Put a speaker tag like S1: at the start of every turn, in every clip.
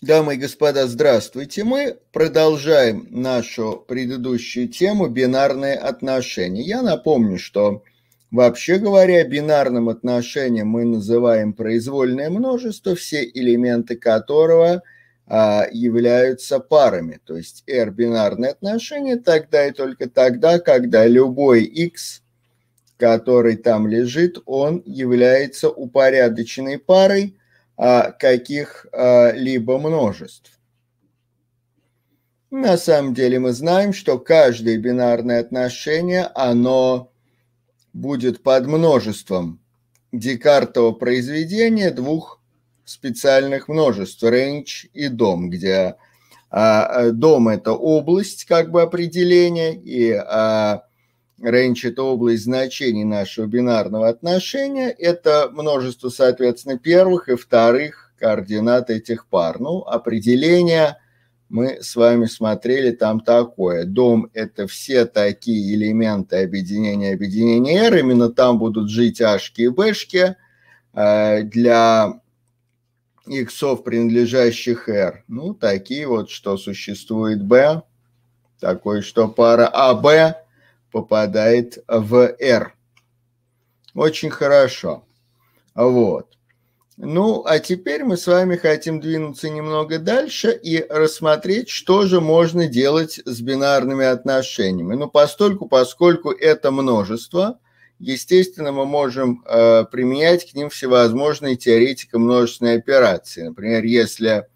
S1: Дамы и господа, здравствуйте. Мы продолжаем нашу предыдущую тему бинарные отношения. Я напомню, что вообще говоря, бинарным отношением мы называем произвольное множество, все элементы которого а, являются парами. То есть R бинарные отношения тогда и только тогда, когда любой X, который там лежит, он является упорядоченной парой – а, каких-либо а, множеств. На самом деле мы знаем, что каждое бинарное отношение, оно будет под множеством декартового произведения двух специальных множеств – range и дом, где а, дом – это область как бы определения, и а, Range – это область значений нашего бинарного отношения. Это множество, соответственно, первых и вторых координат этих пар. Ну, определение мы с вами смотрели там такое. Дом – это все такие элементы объединения объединения R. Именно там будут жить ашки и бэшки а, для иксов, принадлежащих R. Ну, такие вот, что существует B, такой, что пара АБ попадает в R. Очень хорошо. Вот. Ну, а теперь мы с вами хотим двинуться немного дальше и рассмотреть, что же можно делать с бинарными отношениями. Ну, постольку, поскольку это множество, естественно, мы можем э, применять к ним всевозможные теоретико-множественные операции. Например, если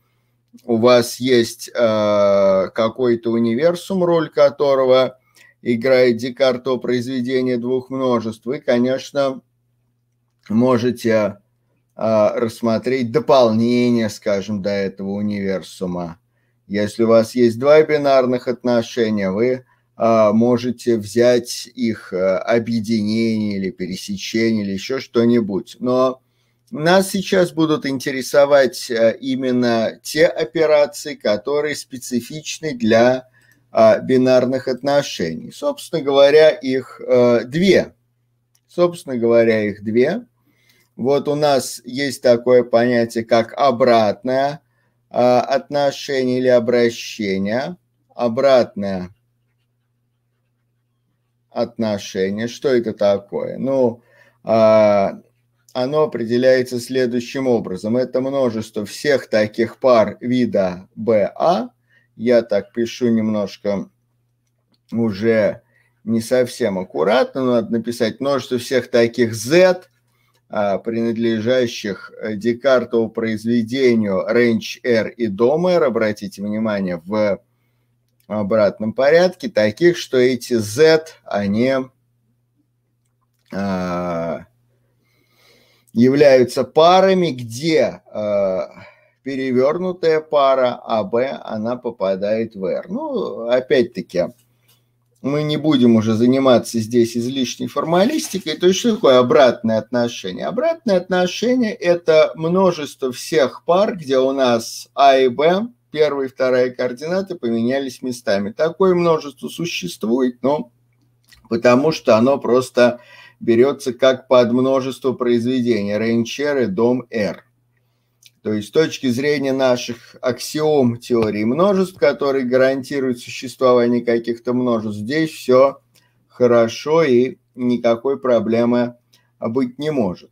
S1: у вас есть э, какой-то универсум, роль которого – играет Декарто произведение двух множеств, вы, конечно, можете а, рассмотреть дополнение, скажем, до этого универсума. Если у вас есть два бинарных отношения, вы а, можете взять их а, объединение или пересечение или еще что-нибудь. Но нас сейчас будут интересовать а, именно те операции, которые специфичны для а, бинарных отношений. Собственно говоря, их э, две. Собственно говоря, их две. Вот у нас есть такое понятие, как обратное а, отношение или обращение. Обратное отношение. Что это такое? Ну, а, оно определяется следующим образом. Это множество всех таких пар вида BA – я так пишу немножко уже не совсем аккуратно, надо написать множество всех таких Z, а, принадлежащих э, Декартову произведению Range R и Дом обратите внимание, в обратном порядке, таких, что эти Z, они а, являются парами, где а, перевернутая пара, а Б она попадает в Р. Ну, опять-таки, мы не будем уже заниматься здесь излишней формалистикой. То есть что такое обратное отношение? Обратное отношение – это множество всех пар, где у нас А и Б, первые и вторая координаты поменялись местами. Такое множество существует, но потому что оно просто берется как под множество произведения Рейнчер дом R. То есть с точки зрения наших аксиом теории множеств, которые гарантируют существование каких-то множеств, здесь все хорошо и никакой проблемы быть не может.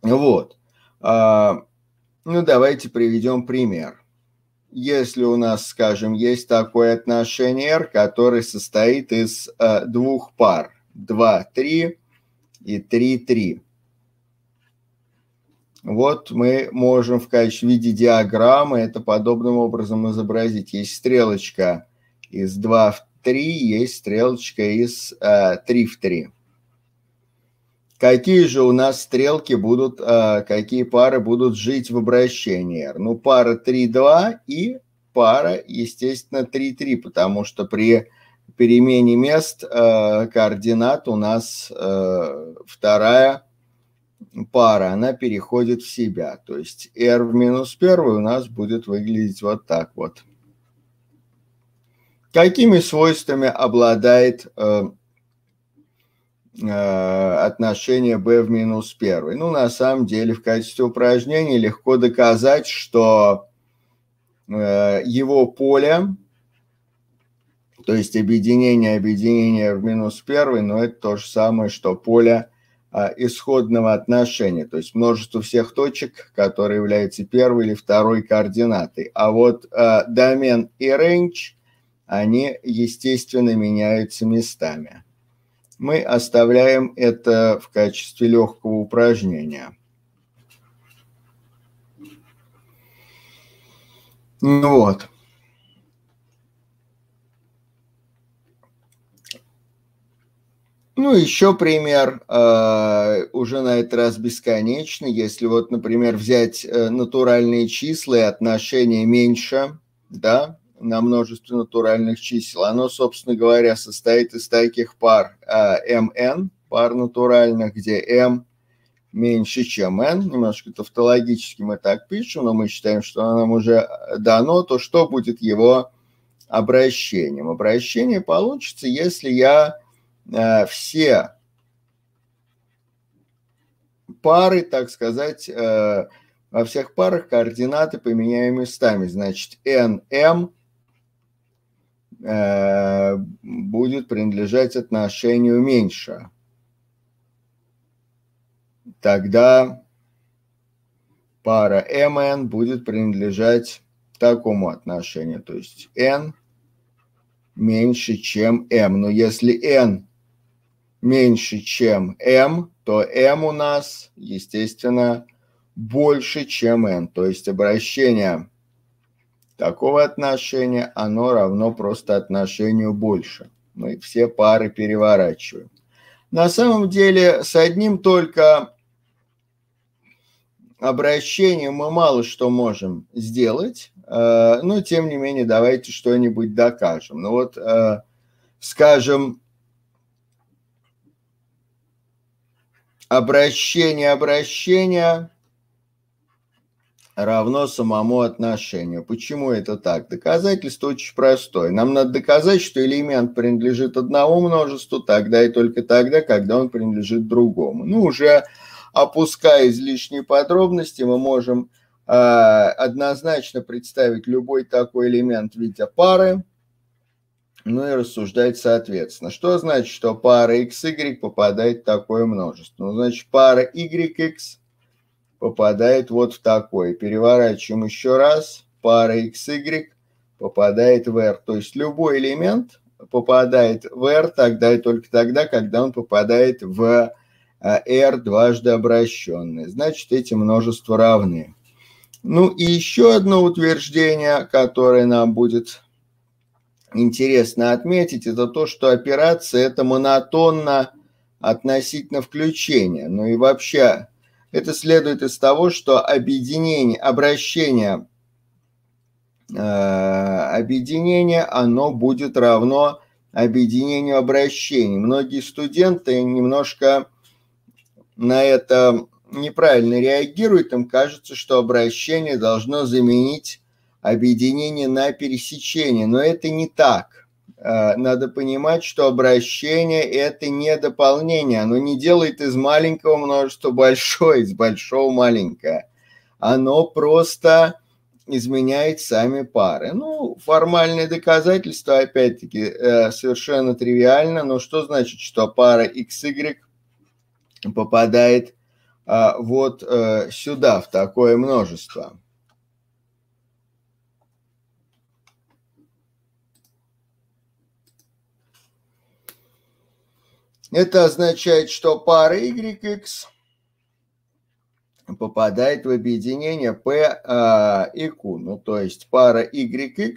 S1: Вот. А, ну, давайте приведем пример. Если у нас, скажем, есть такое отношение R, которое состоит из э, двух пар 2, 3 и 3, 3 вот мы можем в качестве виде диаграммы это подобным образом изобразить. Есть стрелочка из 2 в 3, есть стрелочка из э, 3 в 3. Какие же у нас стрелки будут, э, какие пары будут жить в обращении Ну, пара 3-2 и пара, естественно, 3-3, потому что при перемене мест э, координат у нас э, вторая пара, она переходит в себя. То есть R в минус 1 у нас будет выглядеть вот так вот. Какими свойствами обладает э, э, отношение B в минус 1? Ну, на самом деле, в качестве упражнения легко доказать, что э, его поле, то есть объединение объединения в минус 1, но это то же самое, что поле а, исходного отношения, то есть множество всех точек, которые являются первой или второй координатой. А вот а, домен и range, они, естественно, меняются местами. Мы оставляем это в качестве легкого упражнения. Ну вот. Ну, еще пример, э, уже на этот раз бесконечный. Если вот, например, взять э, натуральные числа и отношение меньше, да, на множество натуральных чисел, оно, собственно говоря, состоит из таких пар э, mn, пар натуральных, где m меньше, чем n, немножко тавтологически мы так пишем, но мы считаем, что оно нам уже дано, то что будет его обращением? Обращение получится, если я Э, все пары, так сказать, э, во всех парах координаты поменяем местами. Значит, NM э, будет принадлежать отношению меньше. Тогда пара MN будет принадлежать такому отношению, то есть N меньше, чем M. Но если N меньше, чем m, то m у нас, естественно, больше, чем n. То есть обращение такого отношения, оно равно просто отношению больше. Мы все пары переворачиваем. На самом деле с одним только обращением мы мало что можем сделать, э, но тем не менее давайте что-нибудь докажем. Ну вот, э, скажем, обращение обращения равно самому отношению. Почему это так? Доказательство очень простое. Нам надо доказать, что элемент принадлежит одному множеству тогда и только тогда, когда он принадлежит другому. Ну, уже опуская излишние подробности, мы можем э, однозначно представить любой такой элемент в виде пары, ну и рассуждать соответственно. Что значит, что пара xy попадает в такое множество? Ну, значит, пара yx попадает вот в такое. Переворачиваем еще раз. Пара xy попадает в r. То есть любой элемент попадает в r тогда и только тогда, когда он попадает в а, r дважды обращенный. Значит, эти множества равны. Ну и еще одно утверждение, которое нам будет интересно отметить, это то, что операция – это монотонно относительно включения. Ну и вообще, это следует из того, что объединение, обращение, э, объединение, оно будет равно объединению обращений. Многие студенты немножко на это неправильно реагируют, им кажется, что обращение должно заменить объединение на пересечение. Но это не так. Э, надо понимать, что обращение – это не дополнение. Оно не делает из маленького множества большое, из большого маленькое. Оно просто изменяет сами пары. Ну, формальные доказательства, опять-таки, э, совершенно тривиально. Но что значит, что пара XY попадает э, вот сюда, в такое множество? Это означает, что пара yx попадает в объединение P а, и Q. Ну, то есть пара YX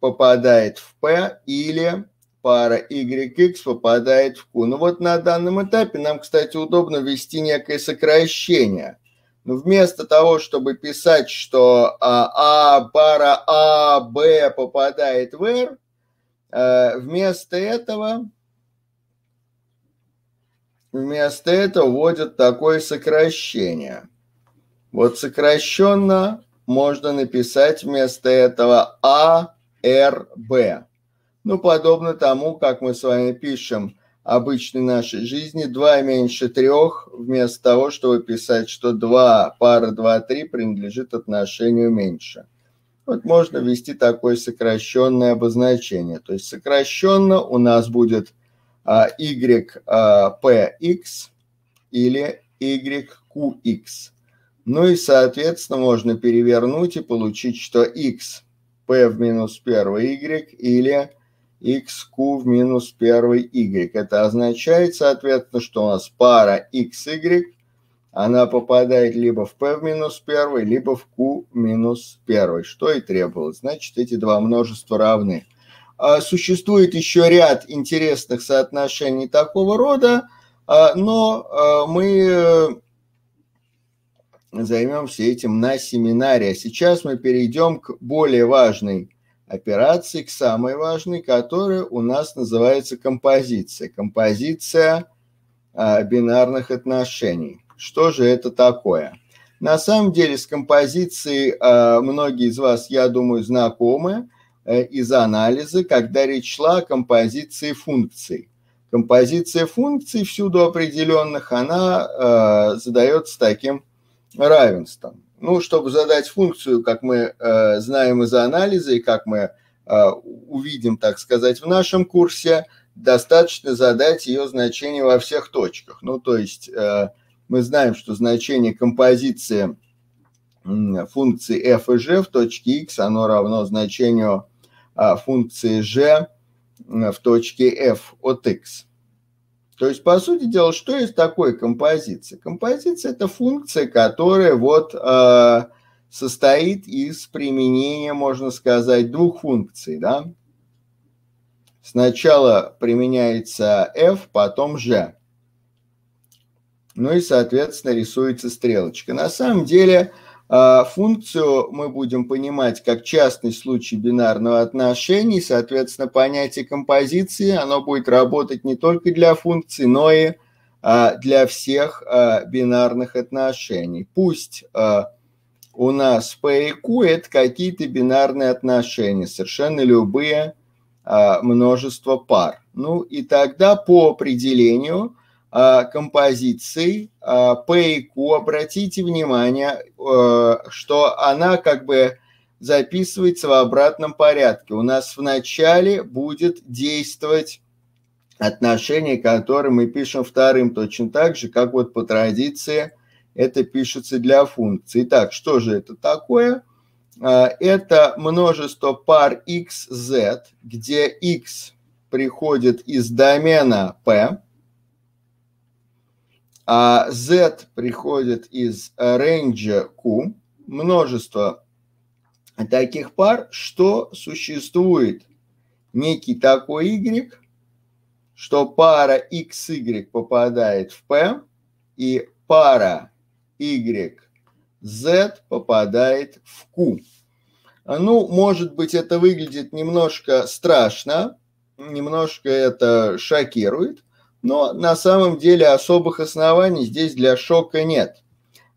S1: попадает в P или пара YX попадает в Q. Ну вот на данном этапе нам, кстати, удобно ввести некое сокращение. Но ну, вместо того, чтобы писать, что а, а пара А, Б попадает в R, э, вместо этого вместо этого вводят такое сокращение. Вот сокращенно можно написать вместо этого АРБ. Ну, подобно тому, как мы с вами пишем обычной нашей жизни 2 меньше 3, вместо того, чтобы писать, что 2, пара 2, 3 принадлежит отношению меньше. Вот можно ввести такое сокращенное обозначение. То есть сокращенно у нас будет а, YPX а, или YQX. Ну и, соответственно, можно перевернуть и получить, что x p в минус первый y или xq в минус первый y. Это означает, соответственно, что у нас пара xy, она попадает либо в p в минус первый, либо в q минус первый, что и требовалось. Значит, эти два множества равны. А, существует еще ряд интересных соотношений такого рода, а, но а, мы э, займемся этим на семинаре. А сейчас мы перейдем к более важной операции, к самой важной, которая у нас называется композиция. Композиция бинарных отношений. Что же это такое? На самом деле с композицией многие из вас, я думаю, знакомы. Э, из анализа, когда речь шла о композиции функций. Композиция функций всюду определенных, она э, задается таким равенством. Ну, чтобы задать функцию, как мы э, знаем из анализа и как мы э, увидим, так сказать, в нашем курсе, достаточно задать ее значение во всех точках. Ну, то есть э, мы знаем, что значение композиции функции f и g в точке x, оно равно значению а, функции g в точке f от x. То есть, по сути дела, что есть такое композиция? Композиция – это функция, которая вот э, состоит из применения, можно сказать, двух функций. Да? Сначала применяется f, потом g. Ну и, соответственно, рисуется стрелочка. На самом деле, э, а, функцию мы будем понимать как частный случай бинарного отношения, и, соответственно, понятие композиции, оно будет работать не только для функции, но и а, для всех а, бинарных отношений. Пусть у нас P и Q – это какие-то бинарные отношения, совершенно любые множество пар. Ну и тогда по определению композиции Э, пейку, обратите внимание, э, что она как бы записывается в обратном порядке. У нас вначале будет действовать отношение, которое мы пишем вторым точно так же, как вот по традиции это пишется для функции. Итак, что же это такое? Э, это множество пар xz, где x приходит из домена p, а Z приходит из Range Q, множество таких пар, что существует некий такой Y, что пара XY попадает в P, и пара YZ попадает в Q. Ну, может быть, это выглядит немножко страшно, немножко это шокирует – но на самом деле особых оснований здесь для шока нет.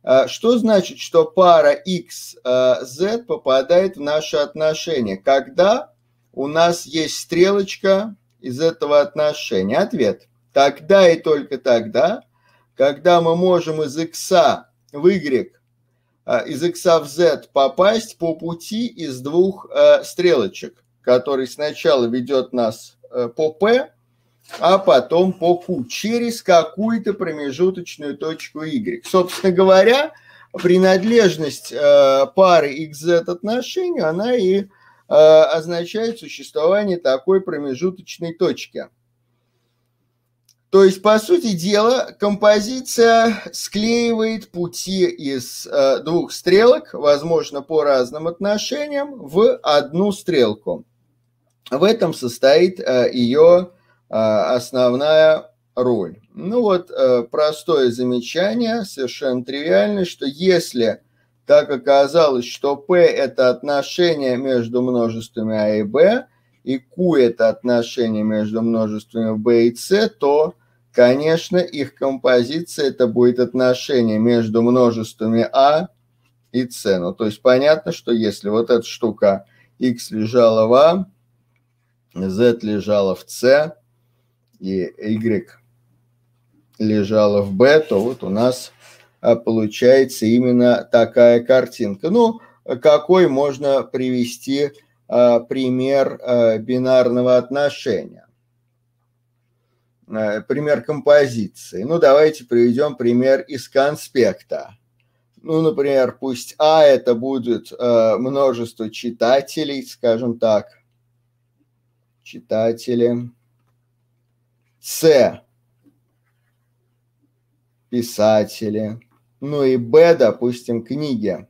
S1: А что значит, что пара XZ а, попадает в наши отношения? Когда у нас есть стрелочка из этого отношения? Ответ. Тогда и только тогда, когда мы можем из X в Y, а, из X в Z попасть по пути из двух стрелочек, который сначала ведет нас по P, а потом по Q через какую-то промежуточную точку Y. Собственно говоря, принадлежность э, пары XZ отношению, она и э, означает существование такой промежуточной точки. То есть, по сути дела, композиция склеивает пути из э, двух стрелок, возможно, по разным отношениям, в одну стрелку. В этом состоит э, ее а, основная роль. Ну вот э, простое замечание, совершенно тривиальное, что если так оказалось, что P – это отношение между множествами a а и b, и Q – это отношение между множествами B и C, то, конечно, их композиция – это будет отношение между множествами a а и c. Ну, то есть понятно, что если вот эта штука X лежала в a, Z лежала в c и y лежала в b, то вот у нас а, получается именно такая картинка. Ну, какой можно привести а, пример а, бинарного отношения? Пример композиции. Ну, давайте приведем пример из конспекта. Ну, например, пусть А это будет множество читателей, скажем так, читатели. Читатели с. Писатели. Ну и Б, допустим, книги.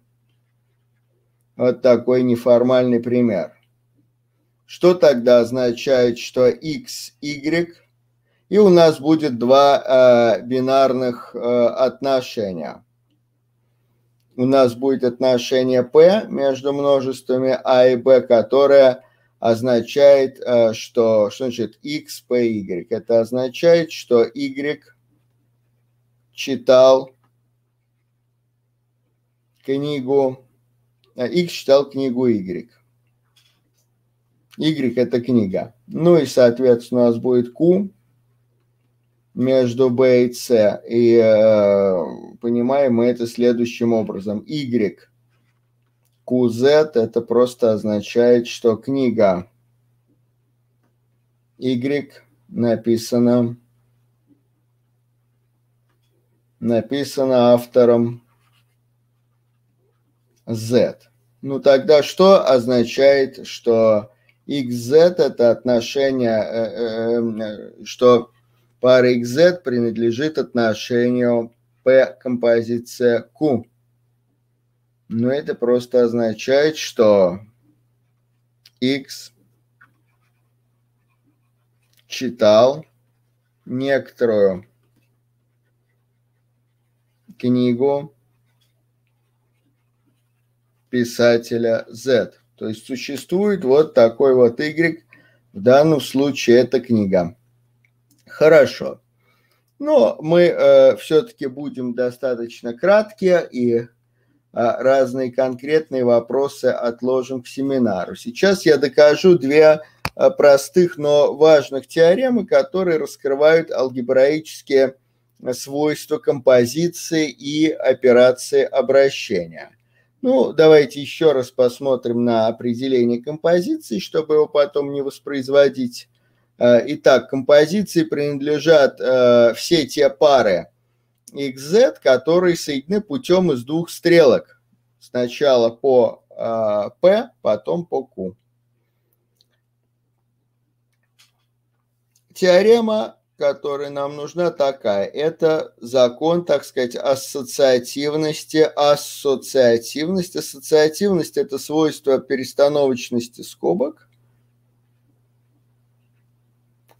S1: Вот такой неформальный пример. Что тогда означает, что X, Y, и у нас будет два э, бинарных э, отношения. У нас будет отношение P между множествами А и Б, которое означает, э, что, что значит x по y? Это означает, что y читал книгу, э, x читал книгу y. Y – это книга. Ну и, соответственно, у нас будет Q между B и C. И э, понимаем мы это следующим образом. Y – QZ это просто означает, что книга Y написана, написана автором Z. Ну тогда что означает, что XZ это отношение, э, э, эм, э, что пара XZ принадлежит отношению P композиция Q? Но это просто означает, что X читал некоторую книгу писателя Z. То есть существует вот такой вот Y, в данном случае это книга. Хорошо. Но мы э, все-таки будем достаточно краткие и а, разные конкретные вопросы отложим к семинару. Сейчас я докажу две а, простых, но важных теоремы, которые раскрывают алгебраические а, свойства композиции и операции обращения. Ну, давайте еще раз посмотрим на определение композиции, чтобы его потом не воспроизводить. Итак, композиции принадлежат все те пары, XZ, которые соединены путем из двух стрелок. Сначала по э, P, потом по Q. Теорема, которая нам нужна, такая. Это закон, так сказать, ассоциативности. Ассоциативность. Ассоциативность – это свойство перестановочности скобок –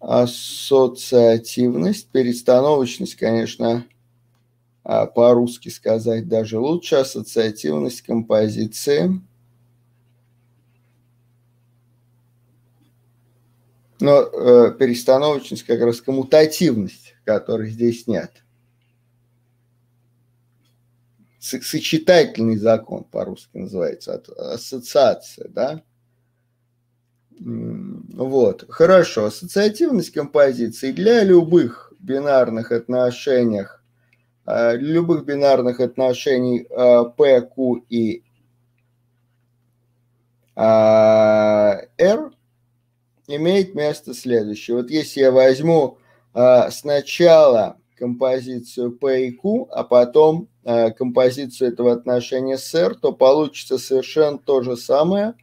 S1: ассоциативность, перестановочность, конечно, а, по-русски сказать даже лучше, ассоциативность композиции. Но э, перестановочность как раз коммутативность, которой здесь нет. С сочетательный закон по-русски называется, ассоциация, да? Вот, хорошо. Ассоциативность композиции для любых бинарных отношениях Э, любых бинарных отношений P, э, Q и э, R имеет место следующее. Вот если я возьму сначала композицию P и Q, а потом композицию этого отношения с R, то получится совершенно то же самое,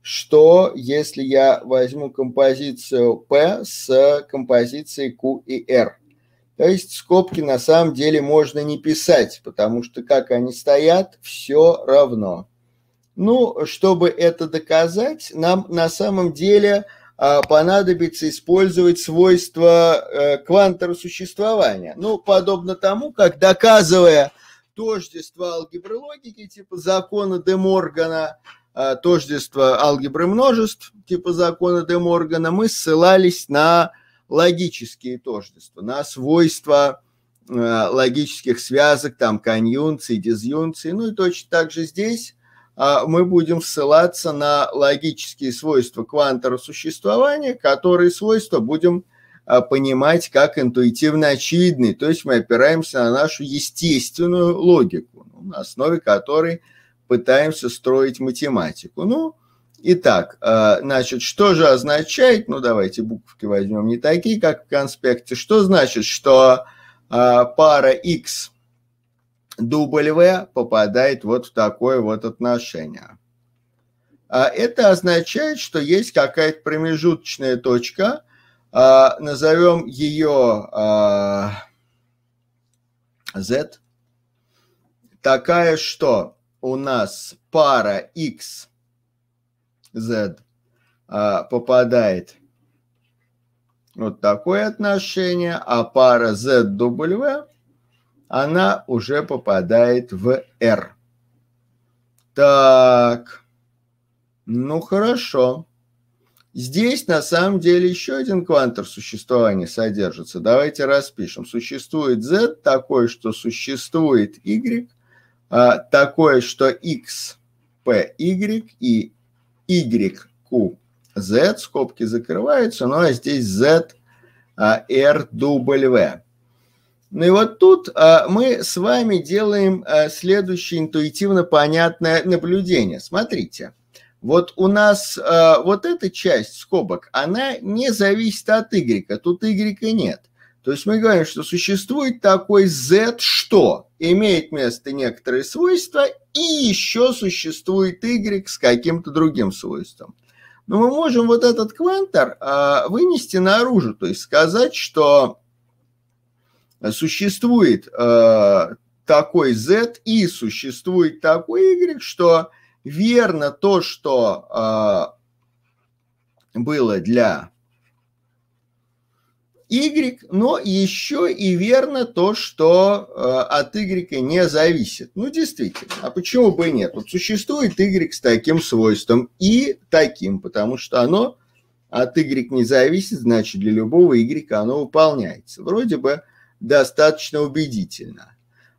S1: что если я возьму композицию P с композицией Q и R. То есть скобки на самом деле можно не писать, потому что как они стоят, все равно. Ну, чтобы это доказать, нам на самом деле а, понадобится использовать свойства э, квантора существования. Ну, подобно тому, как доказывая тождество алгебры логики, типа закона Де Моргана, а, тождество алгебры множеств, типа закона Де Моргана, мы ссылались на логические тождества, на свойства э, логических связок, там конъюнкции, дизъюнкции. Ну и точно так же здесь а, мы будем ссылаться на логические свойства квантора существования, которые свойства будем а, понимать как интуитивно очевидные. То есть мы опираемся на нашу естественную логику, ну, на основе которой пытаемся строить математику. Ну, Итак, э, значит, что же означает, ну давайте буковки возьмем не такие, как в конспекте, что значит, что э, пара X W попадает вот в такое вот отношение. А это означает, что есть какая-то промежуточная точка, э, назовем ее Z, такая, что у нас пара X Z а, попадает вот такое отношение, а пара ZW, она уже попадает в R. Так, ну хорошо. Здесь на самом деле еще один квантор существования содержится. Давайте распишем. Существует Z, такое, что существует Y, а, такое, что X, P, Y и YQZ, скобки закрываются, ну а здесь Z, а, R, W. Ну и вот тут а, мы с вами делаем а, следующее интуитивно понятное наблюдение. Смотрите, вот у нас а, вот эта часть скобок, она не зависит от Y, тут Y нет. То есть мы говорим, что существует такой Z, что имеет место некоторые свойства, и еще существует Y с каким-то другим свойством. Но мы можем вот этот квантор а, вынести наружу, то есть сказать, что существует а, такой Z и существует такой Y, что верно то, что а, было для Y, но еще и верно то, что э, от Y не зависит. Ну, действительно, а почему бы и нет? Вот существует Y с таким свойством и таким, потому что оно от Y не зависит, значит, для любого Y оно выполняется. Вроде бы достаточно убедительно.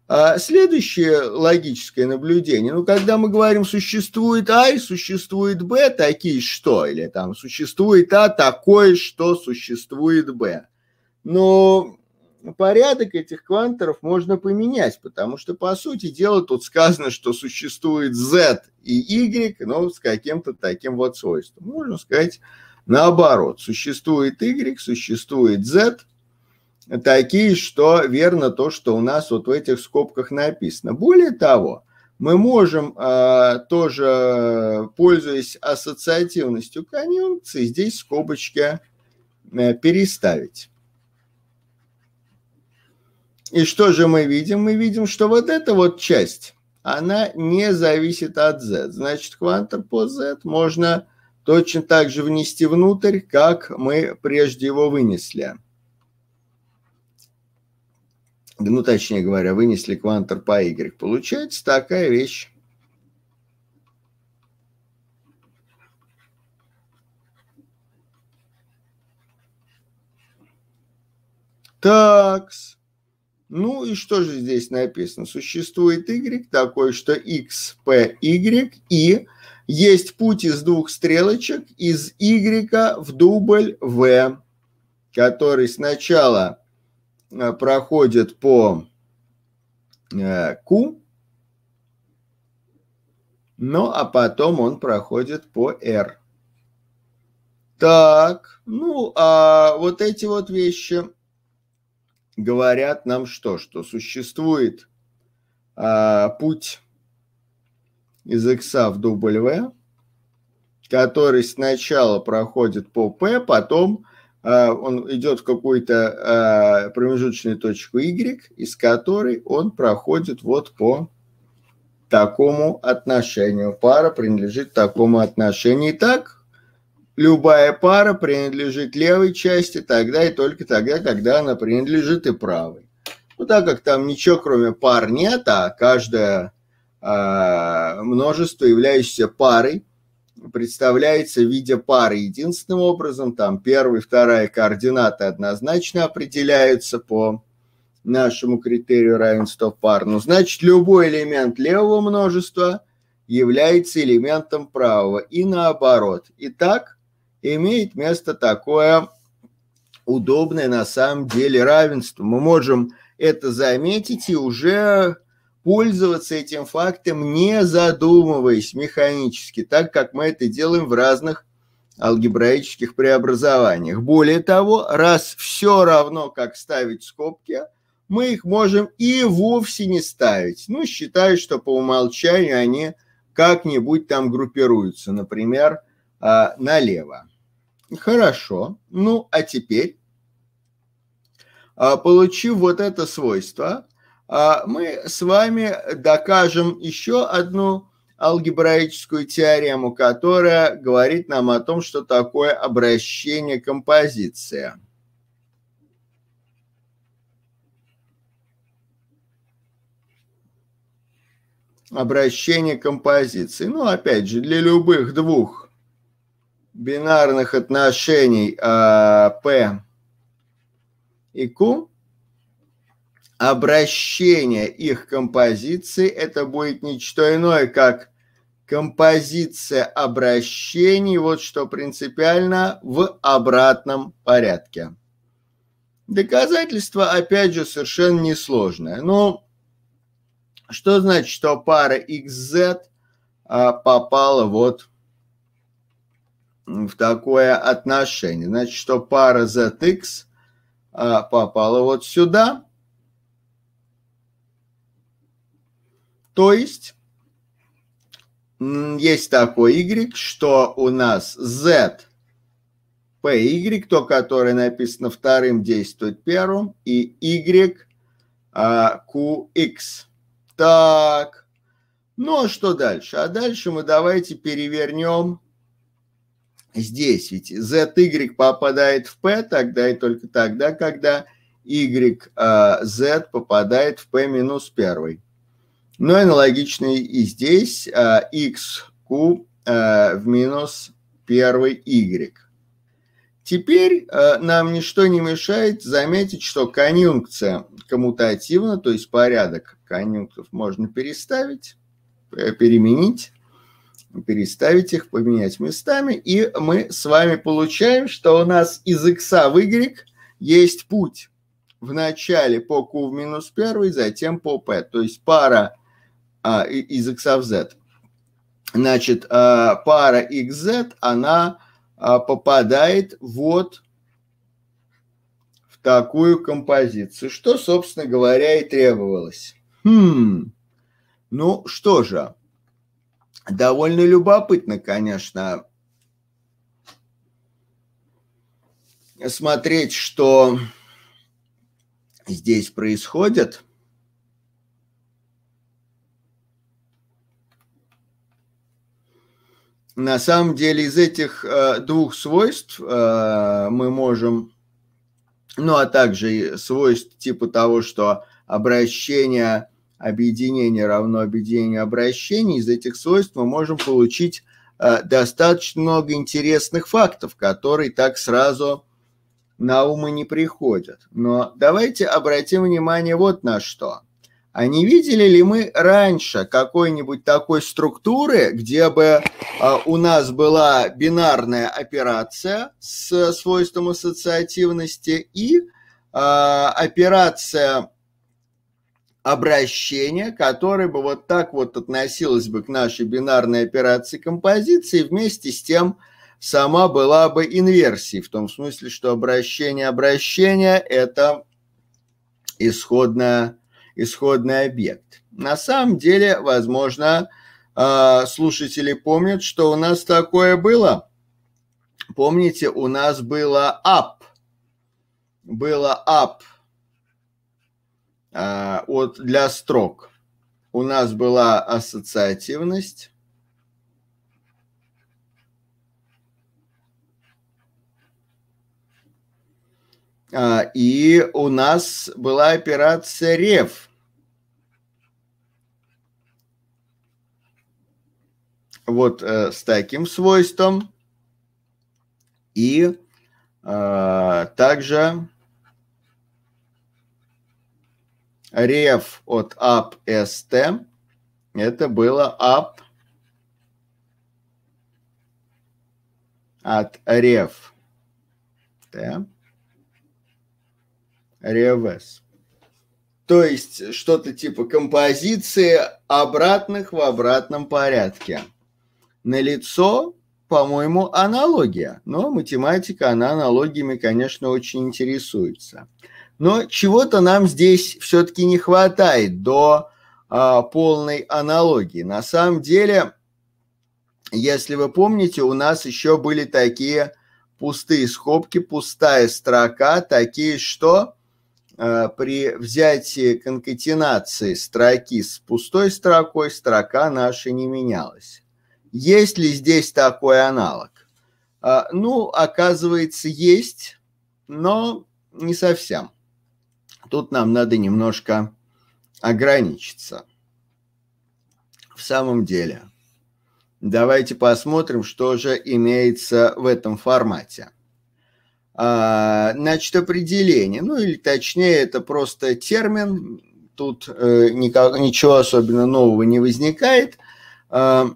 S1: А следующее логическое наблюдение. Ну, когда мы говорим «существует А» и «существует Б», такие что? Или там «существует А» такое, что существует Б но порядок этих кванторов можно поменять, потому что, по сути дела, тут сказано, что существует Z и Y, но с каким-то таким вот свойством. Можно сказать наоборот. Существует Y, существует Z, такие, что верно то, что у нас вот в этих скобках написано. Более того, мы можем э, тоже, пользуясь ассоциативностью конъюнкции, здесь скобочки э, переставить. И что же мы видим? Мы видим, что вот эта вот часть, она не зависит от Z. Значит, квантор по Z можно точно так же внести внутрь, как мы прежде его вынесли. Ну, точнее говоря, вынесли квантор по Y. Получается такая вещь. Такс. Ну и что же здесь написано? Существует y, такой, что x, p, y, и есть путь из двух стрелочек из y в дубль v, который сначала э, проходит по э, q, ну а потом он проходит по r. Так, ну а вот эти вот вещи – говорят нам что? Что существует а, путь из X в W, который сначала проходит по P, потом а, он идет в какую-то а, промежуточную точку Y, из которой он проходит вот по такому отношению. Пара принадлежит такому отношению. Итак, любая пара принадлежит левой части тогда и только тогда, когда она принадлежит и правой. Ну так как там ничего кроме пар нет, а каждое э, а, множество, являющееся парой, представляется в виде пары единственным образом. Там первая и вторая координаты однозначно определяются по нашему критерию равенства пар. Ну, значит, любой элемент левого множества является элементом правого и наоборот. Итак, имеет место такое удобное на самом деле равенство. Мы можем это заметить и уже пользоваться этим фактом, не задумываясь механически, так как мы это делаем в разных алгебраических преобразованиях. Более того, раз все равно, как ставить скобки, мы их можем и вовсе не ставить. Ну, считаю, что по умолчанию они как-нибудь там группируются, например, а, налево. Хорошо. Ну, а теперь, а, получив вот это свойство, а, мы с вами докажем еще одну алгебраическую теорему, которая говорит нам о том, что такое обращение композиция. Обращение композиции. Ну, опять же, для любых двух бинарных отношений а, P и Q, обращение их композиции, это будет ничто иное, как композиция обращений, вот что принципиально в обратном порядке. Доказательство, опять же, совершенно несложное. Но ну, что значит, что пара XZ а, попала вот в такое отношение. Значит, что пара ZX а, попала вот сюда. То есть есть такой Y, что у нас Z y то, которое написано вторым, действует первым, и Y а, x. Так, ну а что дальше? А дальше мы давайте перевернем здесь. Ведь ZY попадает в P тогда и только тогда, когда YZ а, попадает в P минус 1. Ну и аналогично и здесь а, XQ а, в минус 1 Y. Теперь нам ничто не мешает заметить, что конъюнкция коммутативна, то есть порядок конъюнктов можно переставить, э, переменить переставить их, поменять местами, и мы с вами получаем, что у нас из x в y есть путь. Вначале по q в минус 1, затем по p, то есть пара а, из x в z. Значит, а, пара xz, она а, попадает вот в такую композицию, что, собственно говоря, и требовалось. Хм, ну что же, довольно любопытно, конечно, смотреть, что здесь происходит. На самом деле из этих э, двух свойств э, мы можем, ну а также свойств типа того, что обращение объединение равно объединению обращений, из этих свойств мы можем получить э, достаточно много интересных фактов, которые так сразу на умы не приходят. Но давайте обратим внимание вот на что. А не видели ли мы раньше какой-нибудь такой структуры, где бы э, у нас была бинарная операция с свойством ассоциативности и э, операция обращение, которое бы вот так вот относилось бы к нашей бинарной операции композиции, вместе с тем сама была бы инверсией, в том смысле, что обращение обращения – это исходная, исходный объект. На самом деле, возможно, а, слушатели помнят, что у нас такое было. Помните, у нас было up. Было up – а, от, для строк. У нас была ассоциативность. А, и у нас была операция РЕВ – вот э, с таким свойством. И э, также Реф от UpST. Это было up от рев. Да? Ревес. То есть что-то типа композиции обратных в обратном порядке. На лицо, по-моему, аналогия. Но математика, она аналогиями, конечно, очень интересуется. Но чего-то нам здесь все-таки не хватает до а, полной аналогии. На самом деле, если вы помните, у нас еще были такие пустые скобки, пустая строка, такие, что а, при взятии конкатенации строки с пустой строкой строка наша не менялась. Есть ли здесь такой аналог? А, ну, оказывается, есть, но не совсем. Тут нам надо немножко ограничиться. В самом деле, давайте посмотрим, что же имеется в этом формате. А, значит, определение, ну или точнее, это просто термин, тут э, никак, ничего особенно нового не возникает. А,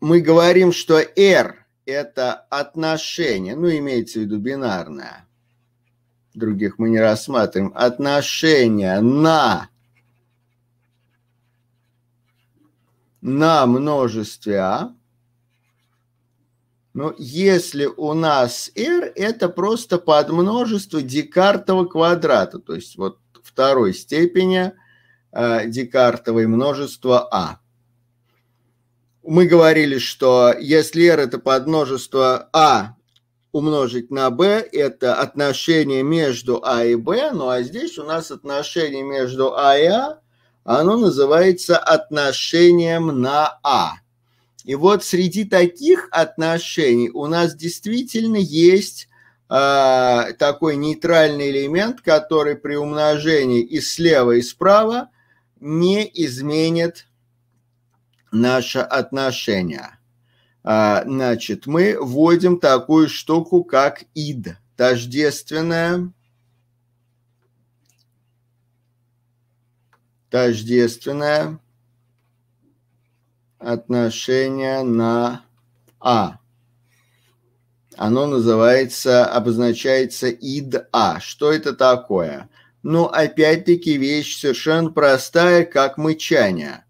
S1: мы говорим, что R – это отношение, ну имеется в виду бинарное – других мы не рассматриваем, отношения на на множестве А. Но если у нас R, это просто подмножество Декартова квадрата, то есть вот второй степени э, Декартовой множества А. Мы говорили, что если R это подмножество А умножить на b – это отношение между a и b, ну а здесь у нас отношение между a и a, оно называется отношением на a. И вот среди таких отношений у нас действительно есть э, такой нейтральный элемент, который при умножении и слева, и справа не изменит наше отношение. А, значит, мы вводим такую штуку, как ид, тождественная, тождественное отношение на А. Оно называется, обозначается ид А. Что это такое? Ну, опять-таки, вещь совершенно простая, как мычание –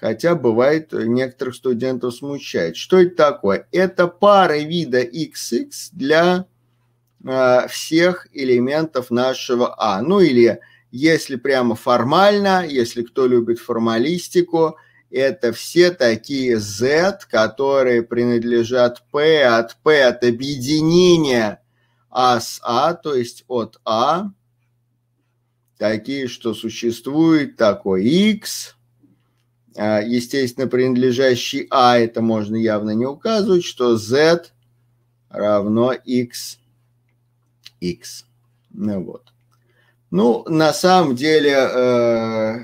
S1: хотя бывает э, некоторых студентов смущает. Что это такое? Это пары вида XX для э, всех элементов нашего А. Ну или если прямо формально, если кто любит формалистику, это все такие Z, которые принадлежат P, от P от объединения А с А, то есть от А, такие, что существует такой X, а, естественно, принадлежащий А, это можно явно не указывать, что Z равно X, X. Ну вот. Ну, на самом деле, э,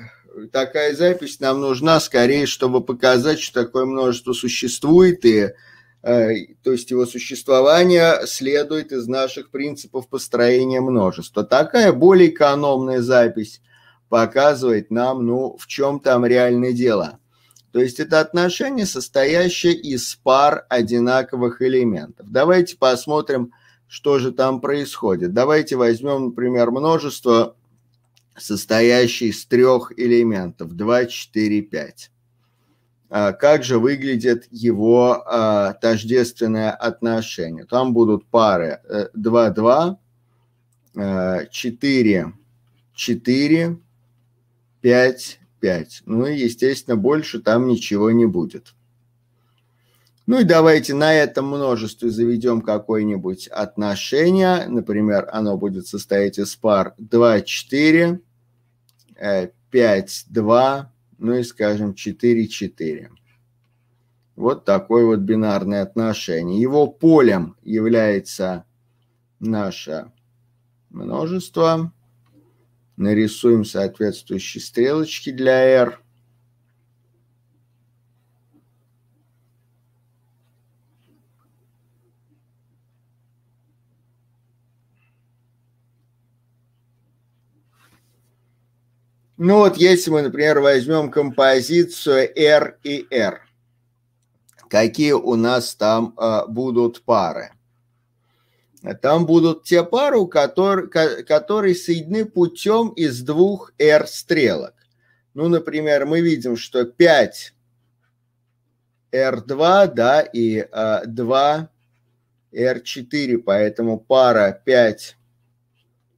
S1: такая запись нам нужна скорее, чтобы показать, что такое множество существует, и, э, то есть его существование следует из наших принципов построения множества. Такая более экономная запись – показывать нам, ну, в чем там реальное дело. То есть это отношение, состоящее из пар одинаковых элементов. Давайте посмотрим, что же там происходит. Давайте возьмем, например, множество, состоящее из трех элементов, 2, 4, 5. Как же выглядит его а, тождественное отношение? Там будут пары 2, 2, 4, 4, 5, 5. Ну и, естественно, больше там ничего не будет. Ну и давайте на этом множестве заведем какое-нибудь отношение. Например, оно будет состоять из пар 2, 4, 5, 2, ну и, скажем, 4, 4. Вот такое вот бинарное отношение. Его полем является наше множество нарисуем соответствующие стрелочки для R. Ну вот если мы, например, возьмем композицию R и R, какие у нас там э, будут пары? Там будут те пары, которые, которые соединены путем из двух R стрелок. Ну, например, мы видим, что 5 R2, да, и а, 2 R4, поэтому пара 5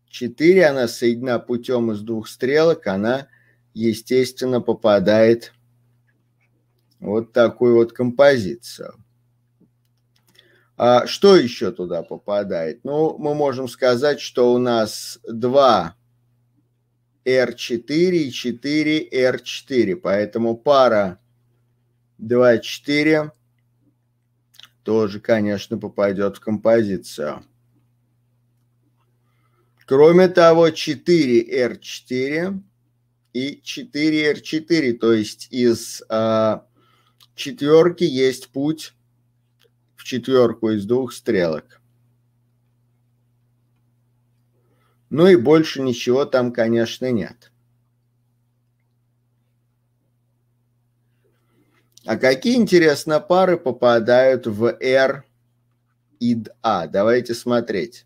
S1: 4, она соединена путем из двух стрелок, она, естественно, попадает в вот такую вот композицию. А что еще туда попадает? Ну, мы можем сказать, что у нас два R4 и 4 R4, поэтому пара 2-4 тоже, конечно, попадет в композицию. Кроме того, 4R4 и 4R4, то есть из э, четверки есть путь в четверку из двух стрелок. Ну и больше ничего там, конечно, нет. А какие, интересно, пары попадают в R и А? Давайте смотреть.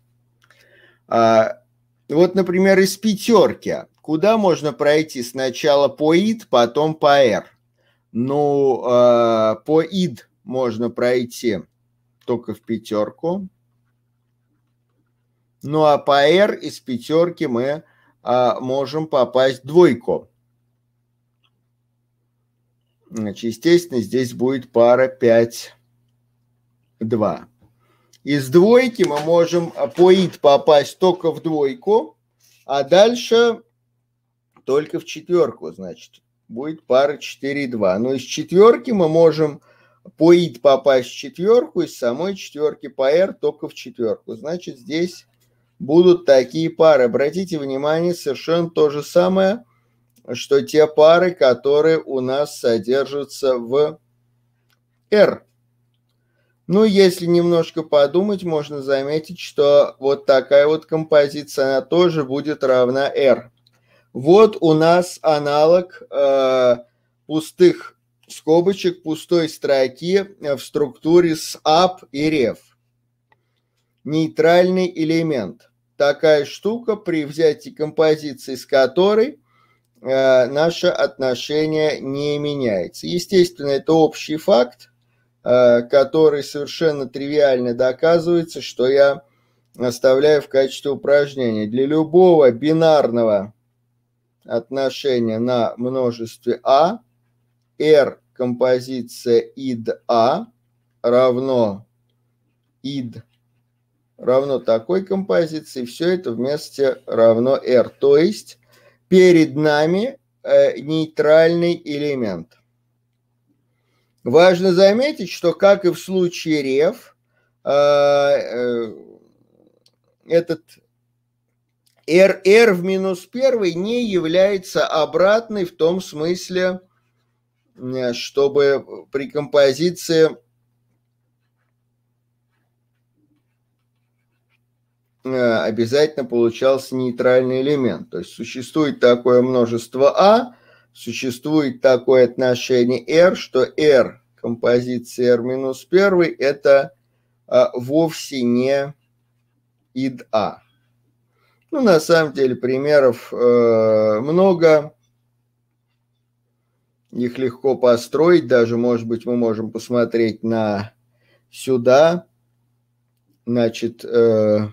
S1: А, вот, например, из пятерки. Куда можно пройти? Сначала по ид, потом по R. Ну, э, по ид можно пройти только в пятерку. Ну а по R из пятерки мы а, можем попасть в двойку. Значит, естественно, здесь будет пара 5, 2. Из двойки мы можем а, по ит попасть только в двойку, а дальше только в четверку, значит, будет пара 4, 2. Но из четверки мы можем по ид попасть в четверку, из самой четверки по r только в четверку. Значит, здесь будут такие пары. Обратите внимание, совершенно то же самое, что те пары, которые у нас содержатся в R. Ну, если немножко подумать, можно заметить, что вот такая вот композиция, она тоже будет равна R. Вот у нас аналог э, пустых скобочек пустой строки э, в структуре с up и ref Нейтральный элемент. Такая штука, при взятии композиции с которой э, наше отношение не меняется. Естественно, это общий факт, э, который совершенно тривиально доказывается, что я оставляю в качестве упражнения. Для любого бинарного отношения на множестве А – R композиция id A равно id равно такой композиции, все это вместе равно R. То есть перед нами э, нейтральный элемент. Важно заметить, что как и в случае рев, э, э, этот RR в минус первый не является обратной в том смысле, Э, чтобы при композиции э, обязательно получался нейтральный элемент. То есть существует такое множество А, существует такое отношение R, что R композиции R минус 1 это а, вовсе не ид А. Ну, на самом деле примеров э, много. Их легко построить, даже, может быть, мы можем посмотреть на сюда, значит, э,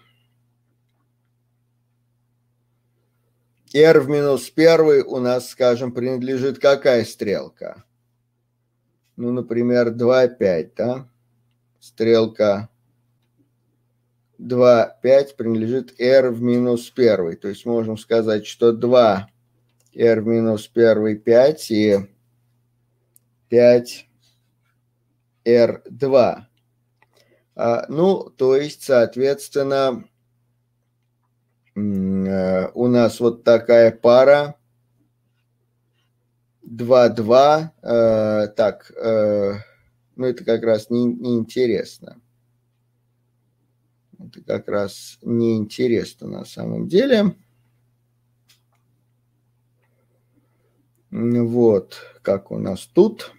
S1: R в минус 1 у нас, скажем, принадлежит какая стрелка? Ну, например, 2, 5, да? Стрелка 2, 5 принадлежит R в минус 1. То есть можем сказать, что 2 R в минус 1, 5 и 5 R2. А, ну, то есть, соответственно, э, у нас вот такая пара 2-2. А, так, э, ну это как раз не, неинтересно. Это как раз неинтересно на самом деле. Вот, как у нас тут.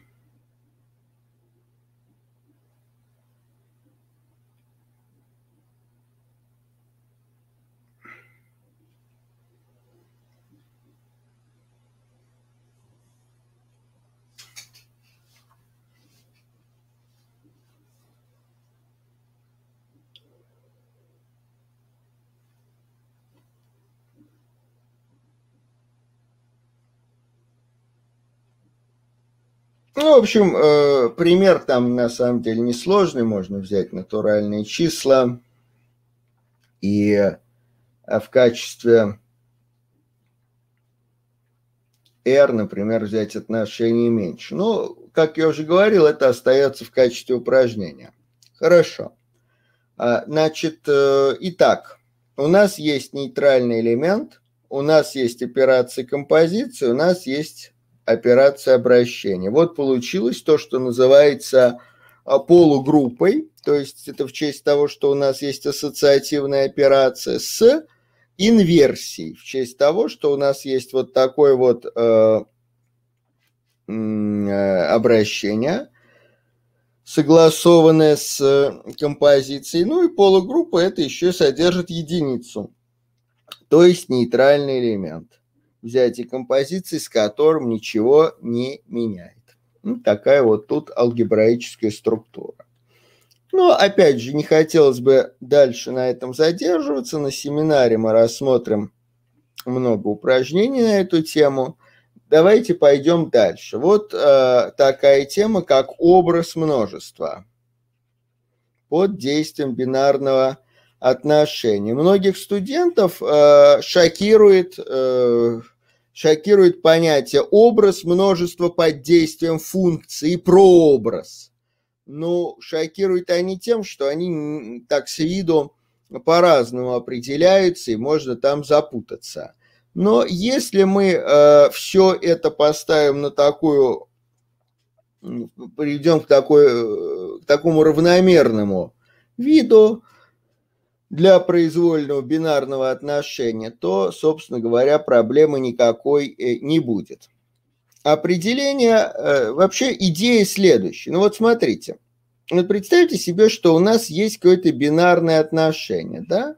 S1: Ну, в общем, э, пример там на самом деле несложный. Можно взять натуральные числа. И э, в качестве R, например, взять отношение меньше. Ну, как я уже говорил, это остается в качестве упражнения. Хорошо. А, значит, э, итак, у нас есть нейтральный элемент, у нас есть операции композиции, у нас есть операция обращения. Вот получилось то, что называется а, полугруппой, то есть это в честь того, что у нас есть ассоциативная операция с инверсией, в честь того, что у нас есть вот такое вот э, э, обращение, согласованное с э, композицией. Ну и полугруппа это еще содержит единицу, то есть нейтральный элемент. Взять и композиции, с которым ничего не меняет. Ну, такая вот тут алгебраическая структура. Но, ну, опять же, не хотелось бы дальше на этом задерживаться. На семинаре мы рассмотрим много упражнений на эту тему. Давайте пойдем дальше. Вот э, такая тема, как образ множества под действием бинарного отношений. Многих студентов э, шокирует, э, шокирует понятие образ множество под действием функции прообраз. но ну, шокируют они тем, что они так с виду по-разному определяются, и можно там запутаться. Но если мы э, все это поставим на такую, приведем к, такой, э, к такому равномерному виду, для произвольного бинарного отношения, то, собственно говоря, проблемы никакой э, не будет. Определение, э, вообще идея следующая. Ну вот смотрите, представьте себе, что у нас есть какое-то бинарное отношение, да?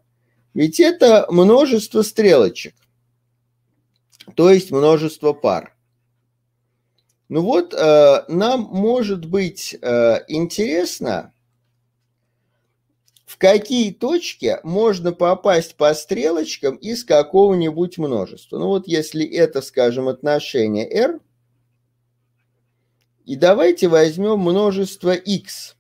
S1: Ведь это множество стрелочек, то есть множество пар. Ну вот, э, нам может быть интересно, в какие точки можно попасть по стрелочкам из какого-нибудь множества. Ну вот если это, скажем, отношение R, и давайте возьмем множество x,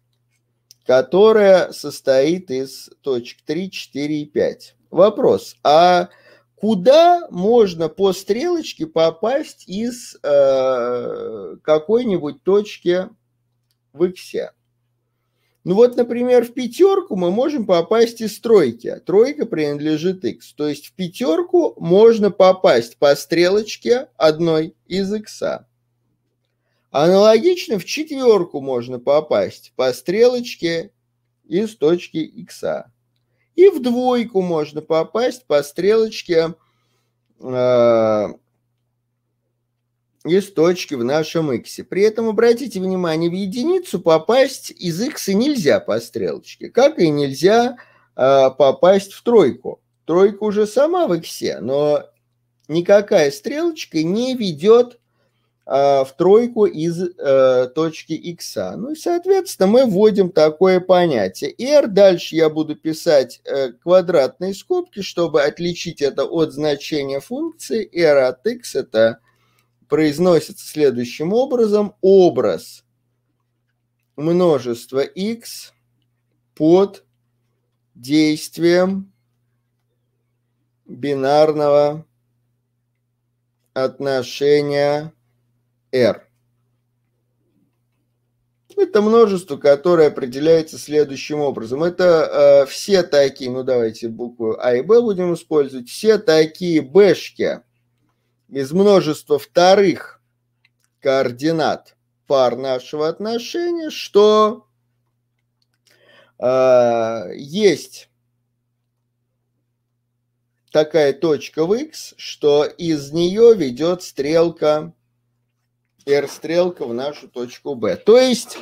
S1: которое состоит из точек 3, 4 и 5. Вопрос, а куда можно по стрелочке попасть из э, какой-нибудь точки в X? Ну вот, например, в пятерку мы можем попасть из тройки, а тройка принадлежит x. То есть в пятерку можно попасть по стрелочке одной из x. Аналогично в четверку можно попасть по стрелочке из точки x. И в двойку можно попасть по стрелочке э, из точки в нашем x. При этом обратите внимание, в единицу попасть из x нельзя по стрелочке, как и нельзя э, попасть в тройку. Тройка уже сама в x, но никакая стрелочка не ведет э, в тройку из э, точки x. Ну и, соответственно, мы вводим такое понятие. r дальше я буду писать э, квадратные скобки, чтобы отличить это от значения функции. r от x это произносится следующим образом. Образ множества x под действием бинарного отношения R. Это множество, которое определяется следующим образом. Это э, все такие, ну давайте букву А и Б будем использовать, все такие Бшки, из множества вторых координат пар нашего отношения, что э, есть такая точка в x, что из нее ведет стрелка r-стрелка в нашу точку b. То есть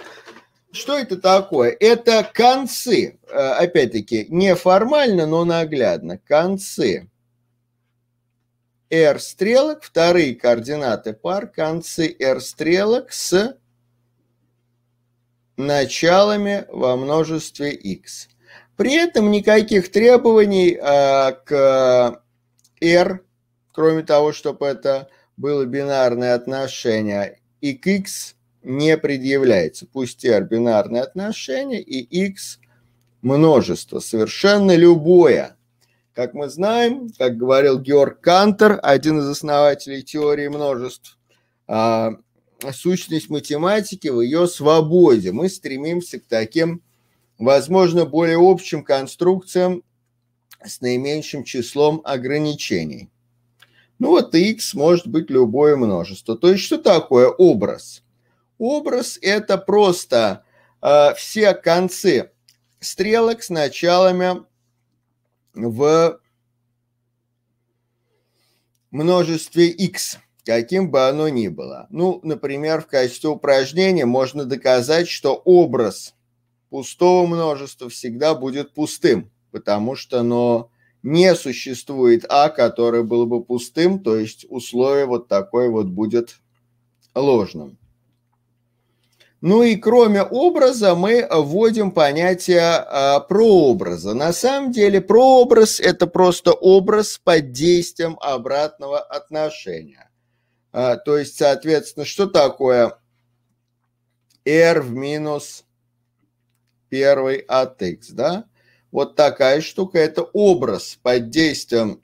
S1: что это такое? Это концы, э, опять-таки, не формально, но наглядно, концы R стрелок, вторые координаты пар, концы R стрелок с началами во множестве x. При этом никаких требований э, к R, кроме того, чтобы это было бинарное отношение, и к x не предъявляется. Пусть R бинарное отношение и x множество, совершенно любое как мы знаем, как говорил Георг Кантер, один из основателей теории множеств, а, сущность математики в ее свободе. Мы стремимся к таким, возможно, более общим конструкциям с наименьшим числом ограничений. Ну вот и x может быть любое множество. То есть что такое образ? Образ – это просто э, все концы стрелок с началами в множестве x, каким бы оно ни было. Ну, например, в качестве упражнения можно доказать, что образ пустого множества всегда будет пустым, потому что но не существует А, которое было бы пустым, то есть условие вот такое вот будет ложным. Ну и кроме образа мы вводим понятие а, прообраза. На самом деле прообраз – это просто образ под действием обратного отношения. А, то есть, соответственно, что такое r в минус первый от x, да? Вот такая штука – это образ под действием…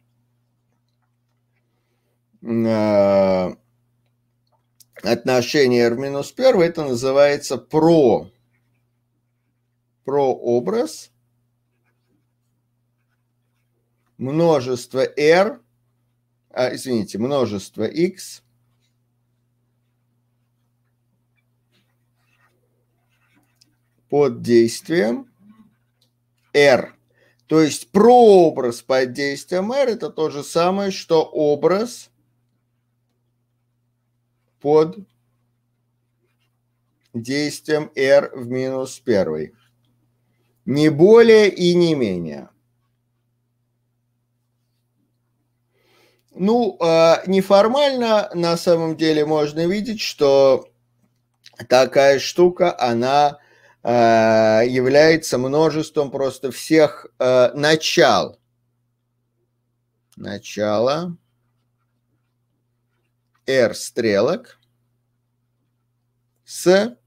S1: А, отношение r минус 1, это называется про, прообраз множество r, а, извините, множество x под действием r. То есть прообраз под действием r это то же самое, что образ – под действием r в минус 1. Не более и не менее. Ну, а, неформально на самом деле можно видеть, что такая штука, она а, является множеством просто всех а, начал. Начало. R стрелок с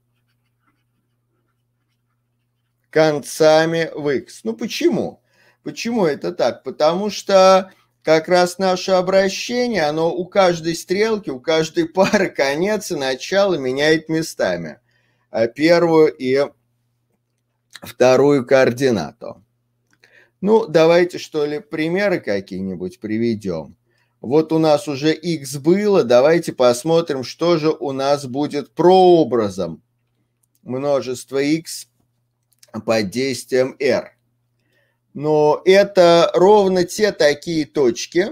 S1: концами в X. Ну почему? Почему это так? Потому что как раз наше обращение, оно у каждой стрелки, у каждой пары конец и начало меняет местами. А первую и вторую координату. Ну, давайте что ли примеры какие-нибудь приведем. Вот у нас уже X было, давайте посмотрим, что же у нас будет прообразом множество X под действием R. Но это ровно те такие точки,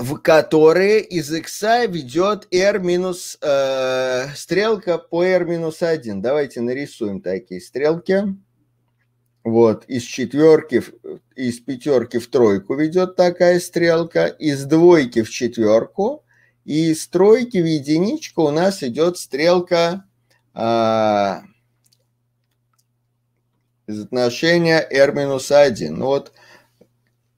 S1: в которые из x ведет r минус э, стрелка по r минус 1. Давайте нарисуем такие стрелки. Вот, из четверки, из пятерки в тройку ведет такая стрелка, из двойки в четверку, и из тройки в единичку у нас идет стрелка а, из отношения R-1. Ну вот,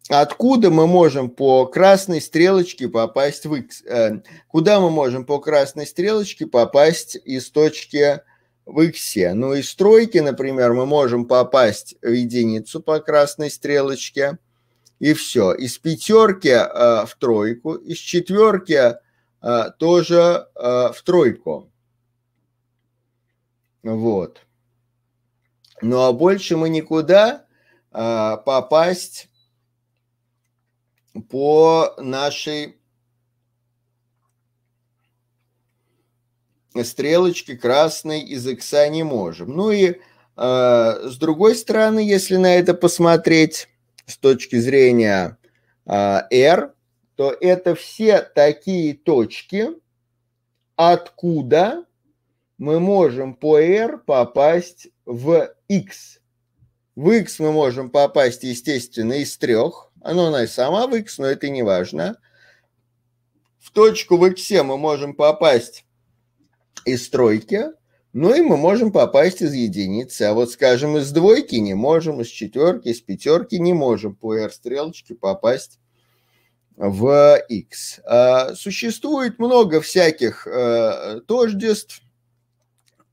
S1: откуда мы можем по красной стрелочке попасть в X? Э, куда мы можем по красной стрелочке попасть из точки в их все. Ну и стройки, например, мы можем попасть в единицу по красной стрелочке, и все. Из пятерки э, в тройку, из четверки э, тоже э, в тройку. Вот. Ну а больше мы никуда э, попасть по нашей стрелочки красной из икса не можем. Ну и а, с другой стороны, если на это посмотреть с точки зрения а, R, то это все такие точки, откуда мы можем по R попасть в X. В X мы можем попасть, естественно, из трех. Оно она и сама в X, но это не важно. В точку в X мы можем попасть из тройки, ну и мы можем попасть из единицы. А вот, скажем, из двойки не можем, из четверки, из пятерки не можем по R-стрелочке попасть в X. А, существует много всяких э, тождеств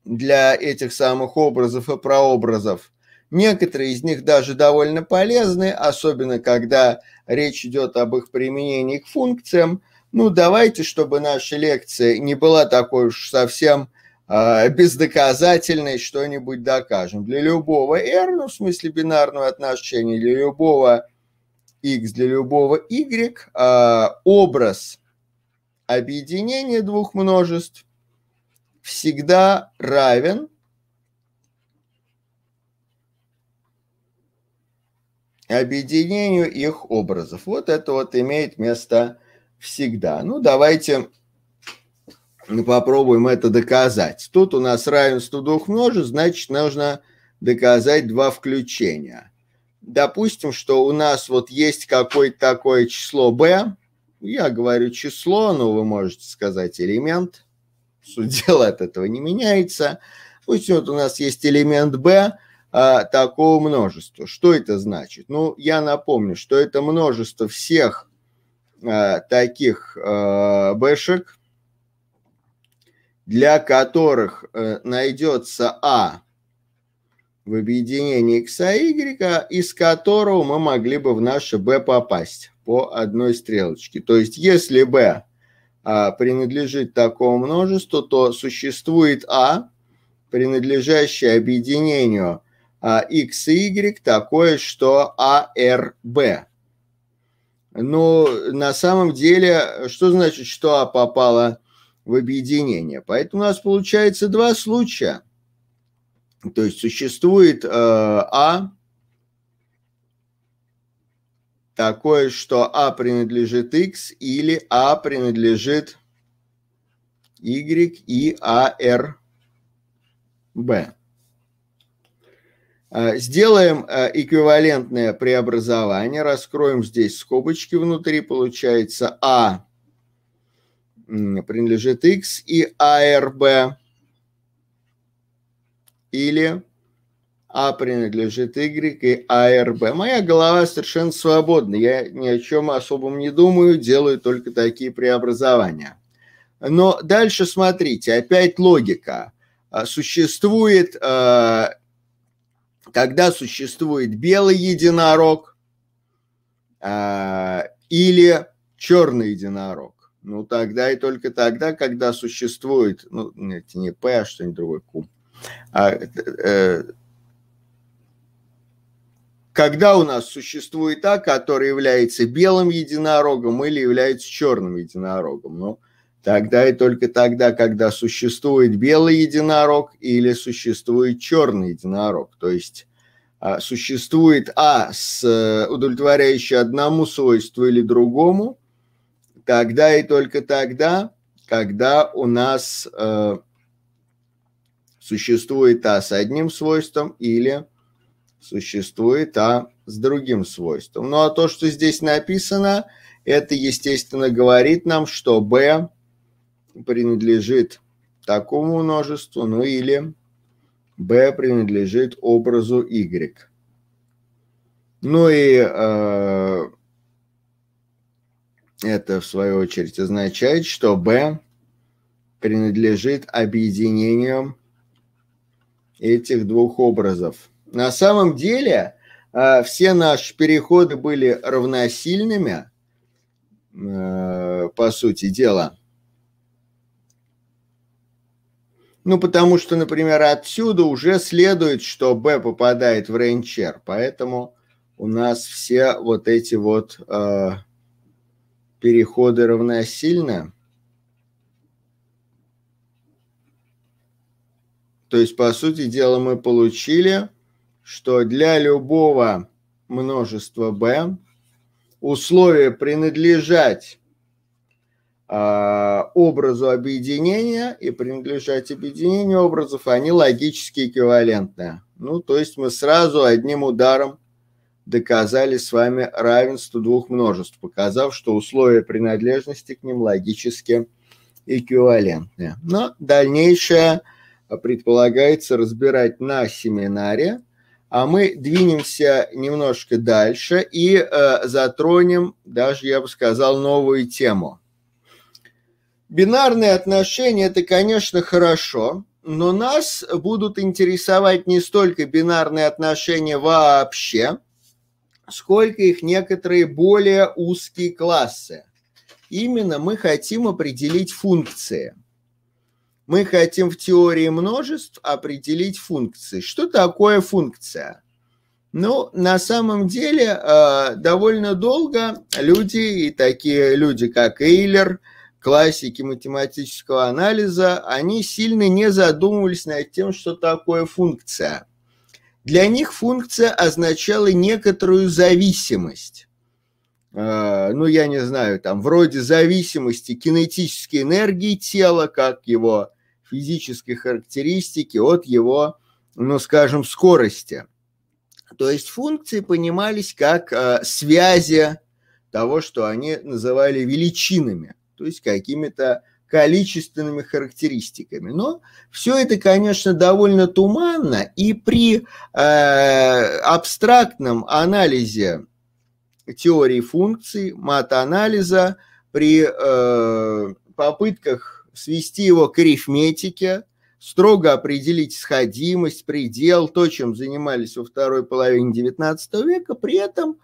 S1: для этих самых образов и прообразов. Некоторые из них даже довольно полезны, особенно когда речь идет об их применении к функциям – ну давайте, чтобы наша лекция не была такой уж совсем э, бездоказательной, что-нибудь докажем. Для любого R, ну в смысле бинарного отношения, для любого X, для любого Y, э, образ объединения двух множеств всегда равен объединению их образов. Вот это вот имеет место всегда. Ну, давайте попробуем это доказать. Тут у нас равенство двух множеств, значит, нужно доказать два включения. Допустим, что у нас вот есть какое-то такое число b, я говорю число, но ну, вы можете сказать элемент, суть дела от этого не меняется. Пусть вот у нас есть элемент b а, такого множества. Что это значит? Ну, я напомню, что это множество всех Э, таких э, бэшек, для которых э, найдется А в объединении X и а, Y, из которого мы могли бы в наше б попасть по одной стрелочке. То есть если B а, принадлежит такому множеству, то существует А, принадлежащее объединению а, X и Y, такое, что АРБ но ну, на самом деле, что значит, что А попало в объединение? Поэтому у нас получается два случая. То есть существует э, А, такое, что А принадлежит X или А принадлежит Y и АР Б. Э, сделаем э, эквивалентное преобразование, раскроем здесь скобочки внутри, получается А принадлежит X и АРБ, или А принадлежит Y и АРБ. Моя голова совершенно свободна, я ни о чем особом не думаю, делаю только такие преобразования. Но дальше смотрите, опять логика. Э, существует когда существует белый единорог э, или черный единорог. Ну, тогда и только тогда, когда существует, ну, нет, не П, а что-нибудь другое, Q. А, э, э, когда у нас существует А, который является белым единорогом или является черным единорогом. Ну, Тогда и только тогда, когда существует белый единорог или существует черный единорог. То есть а, существует А с э, удовлетворяющей одному свойству или другому, тогда и только тогда, когда у нас э, существует А с одним свойством или существует А с другим свойством. Ну а то, что здесь написано, это, естественно, говорит нам, что b принадлежит такому множеству, ну или b принадлежит образу y. Ну и э, это, в свою очередь, означает, что b принадлежит объединению этих двух образов. На самом деле э, все наши переходы были равносильными, э, по сути дела – Ну, потому что, например, отсюда уже следует, что B попадает в рейнчер, поэтому у нас все вот эти вот э, переходы равносильны. То есть, по сути дела, мы получили, что для любого множества b условие принадлежать а, образу объединения и принадлежать объединению образов, они логически эквивалентны. Ну, то есть мы сразу одним ударом доказали с вами равенство двух множеств, показав, что условия принадлежности к ним логически эквивалентны. Но дальнейшее предполагается разбирать на семинаре, а мы двинемся немножко дальше и э, затронем даже, я бы сказал, новую тему – Бинарные отношения – это, конечно, хорошо, но нас будут интересовать не столько бинарные отношения вообще, сколько их некоторые более узкие классы. Именно мы хотим определить функции. Мы хотим в теории множеств определить функции. Что такое функция? Ну, на самом деле, э, довольно долго люди, и такие люди, как Эйлер – классики математического анализа, они сильно не задумывались над тем, что такое функция. Для них функция означала некоторую зависимость. А, ну, я не знаю, там, вроде зависимости кинетической энергии тела, как его физические характеристики от его, ну, скажем, скорости. То есть функции понимались как а, связи того, что они называли величинами – то есть какими-то количественными характеристиками. Но все это, конечно, довольно туманно, и при э, абстрактном анализе теории функций, матанализа, при э, попытках свести его к арифметике, строго определить сходимость, предел, то, чем занимались во второй половине XIX века, при этом